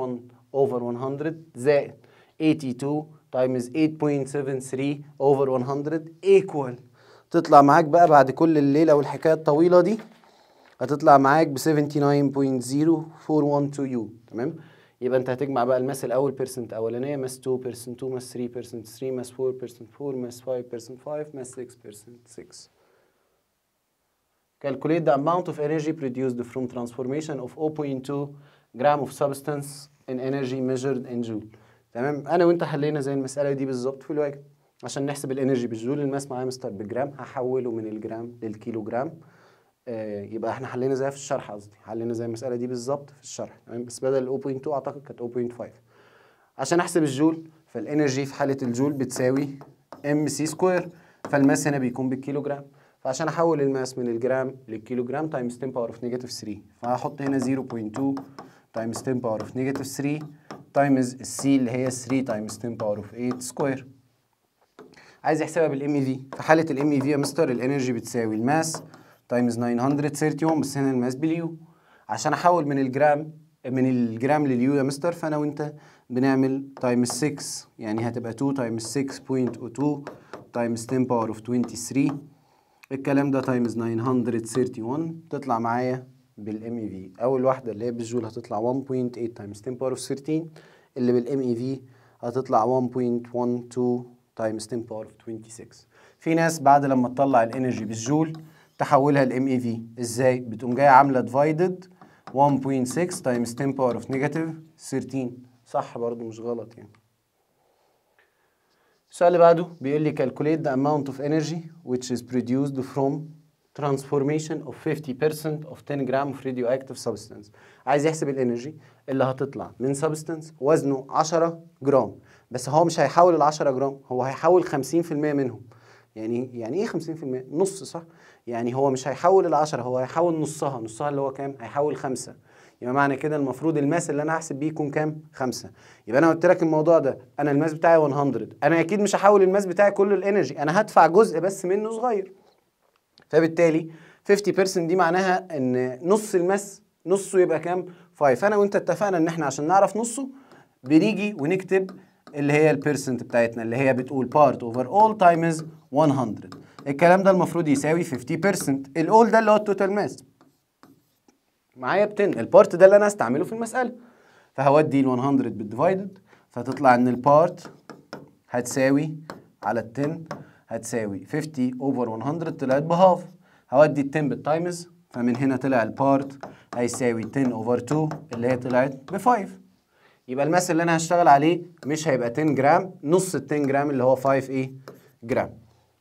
اوفر 100 زائد 82 تايمز 8.73 اوفر 100 ايكوال تطلع معاك بقى بعد كل الليله والحكايه الطويله دي هتطلع معاك ب 79.0412 يو تمام يبقى انت هتجمع بقى الماس الاول بيرسنت اولانيه ماس 2 بيرسنت 2 ماس 3 بيرسنت 3 ماس 4 بيرسنت 4 ماس 5 بيرسنت 5 ماس 6 بيرسنت 6 calculate the amount of energy produced from transformation of 0.2 gram of substance in energy measured in joule تمام انا وانت حلينا زي المساله دي بالظبط في الواجب عشان نحسب الانرجي بالجول الماس معايا مستر بالجرام هحوله من الجرام للكيلو جرام آه، يبقى احنا حلينا زيها في الشرح قصدي حلينا زي المساله دي بالظبط في الشرح تمام بس بدل 0.2 اعتقد كانت 0.5 عشان احسب الجول فالانرجي في حاله الجول بتساوي ام سي سكوير فالماس هنا بيكون بالكيلو جرام فعشان احول الماس من الجرام للكيلو جرام تايمز 10 باور اوف نيجاتيف 3 فهحط هنا 0.2 تايمز 10 باور اوف نيجاتيف 3 تايمز السي اللي هي 3 تايمز 10 باور اوف 8 سكوير عايز يحسبها بالام اي في e في حاله الام اي في e يا مستر الانرجي بتساوي الماس تايمز 931 يوم بس هنا المقاس باليو عشان احول من الجرام من الجرام لليو يا مستر فانا وانت بنعمل تايمز 6 يعني هتبقى 2 تايمز 6.02 تايمز 10 باور اوف 23 الكلام ده تايمز 931 تطلع معايا بالام اي في اول واحده اللي هي بالجول هتطلع 1.8 تايمز 10 باور اوف 13 اللي بالام اي في هتطلع 1.12 تايمز 10 باور اوف 26 في ناس بعد لما تطلع الانرجي بالجول تحولها لام اي في ازاي بتقوم جايه عامله ديفايدد 1.6 تايمز 10 باور اوف نيجاتيف 13 صح برضو مش غلط يعني السؤال اللي بعده بيقول لي calculate the amount of energy which is produced from transformation of 50% of 10 جرام of radioactive substance عايز يحسب الانرجي اللي هتطلع من substance وزنه 10 جرام بس هو مش هيحول ال 10 جرام هو هيحول 50% منهم يعني يعني ايه 50% يعني إيه نص صح يعني هو مش هيحول ال 10 هو هيحول نصها نصها اللي هو كام هيحول 5 يبقى معنى كده المفروض الماس اللي انا هحسب بيه يكون كام 5 يبقى انا قلت لك الموضوع ده انا الماس بتاعي 100 انا اكيد مش هحول الماس بتاعي كله الانرجي انا هدفع جزء بس منه صغير فبالتالي 50% دي معناها ان نص الماس نصه يبقى كام 5 فانا وانت اتفقنا ان احنا عشان نعرف نصه بنيجي ونكتب اللي هي البيرسنت بتاعتنا اللي هي بتقول part over all times 100 الكلام ده المفروض يساوي 50% الاول ده اللي هو التوتال ماس معايا ب 10 البارت ده اللي انا هستعمله في المساله فهودي ال 100 بالديفايدد فتطلع ان البارت هتساوي على ال 10 هتساوي 50 اوفر 100 طلعت بهاف هودي ال 10 بالتايمز فمن هنا طلع البارت هيساوي 10 اوفر 2 اللي هي طلعت ب 5 يبقى الماس اللي انا هشتغل عليه مش هيبقى 10 جرام نص ال 10 جرام اللي هو 5 ايه جرام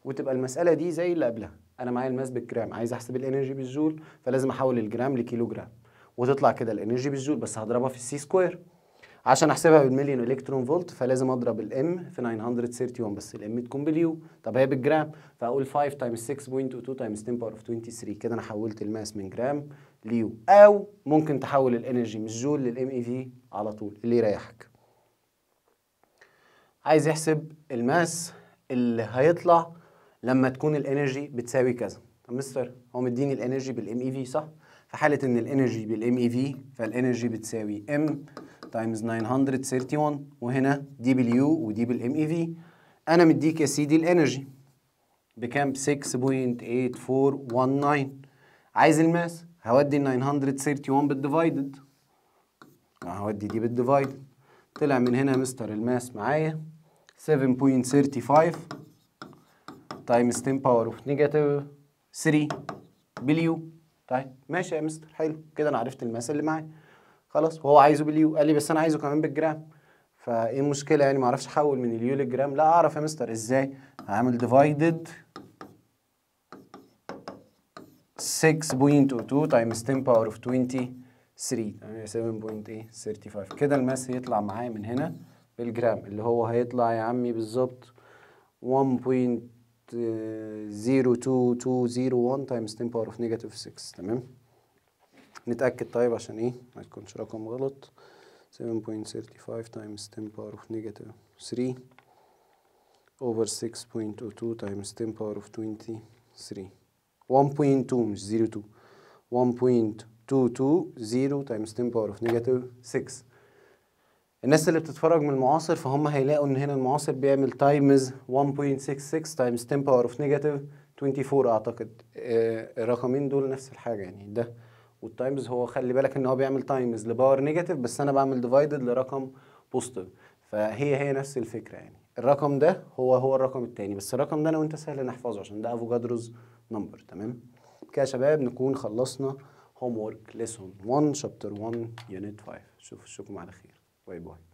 وتبقى المساله دي زي اللي قبلها انا معايا الماس بالجرام عايز احسب الانرجي بالجول فلازم احول الجرام لكيلو جرام وتطلع كده الانرجي بالجول بس هضربها في السي سكوير عشان احسبها بالمليون الكترون فولت فلازم اضرب الام في 931 بس الام تكون باليو طب هي بالجرام فاقول 5 تايمز 6.2 تايمز 10 باور اوف 23 كده انا حولت الماس من جرام ليو او ممكن تحول الانرجي من الجول للام اي في e على طول اللي يريحك عايز يحسب الماس اللي هيطلع لما تكون الانرجي بتساوي كذا طب مستر هو مديني الانرجي بالام اي في e صح في حاله ان الانرجي بالام اي في e فالانرجي بتساوي ام تايمز 931 وهنا دي باليو ودي بالام اي في انا مديك يا سيدي الانرجي بكام 6.8419 عايز الماس هودي ال 931 بالديفايدد هودي دي بالديفايدد طلع من هنا مستر الماس معايا 7.35 تايمز 10 باور اوف نيجاتيف 3 باليو طيب ماشي يا مستر حلو كده انا عرفت الماس اللي معايا خلاص وهو عايزه باليو قال لي بس انا عايزه كمان بالجرام فايه المشكله يعني ما اعرفش احول من اليو للجرام لا اعرف يا مستر ازاي هعمل ديفايدد 6.02 تايمز 10 باور اوف 23 7.35 كده الماس هيطلع معايا من هنا بالجرام اللي هو هيطلع يا عمي بالظبط 1.02201 تايمز 10 باور اوف نيجاتيف 6 تمام نتأكد طيب عشان ايه ما يكونش رقم غلط 7.35 تايمز 10 باور اوف نيجاتيف 3 over 6.02 times 10 power of 23 1.2 مش 0.2 1.220 تايمز 10 باور اوف نيجاتيف 6 الناس اللي بتتفرج من المعاصر فهم هيلاقوا ان هنا المعاصر بيعمل تايمز 1.66 تايمز 10 باور اوف نيجاتيف 24 اعتقد آه، الرقمين دول نفس الحاجه يعني ده والتايمز هو خلي بالك ان هو بيعمل تايمز لباور نيجاتيف بس انا بعمل ديفايدد لرقم بوزيتيف فهي هي نفس الفكره يعني الرقم ده هو هو الرقم الثاني بس الرقم ده انا وانت سهل نحفظه عشان ده افوكادروز نمبر تمام كده يا شباب نكون خلصنا هوم ورك ليسون 1 شابتر 1 يونت 5 شوف اشوفكم على خير باي باي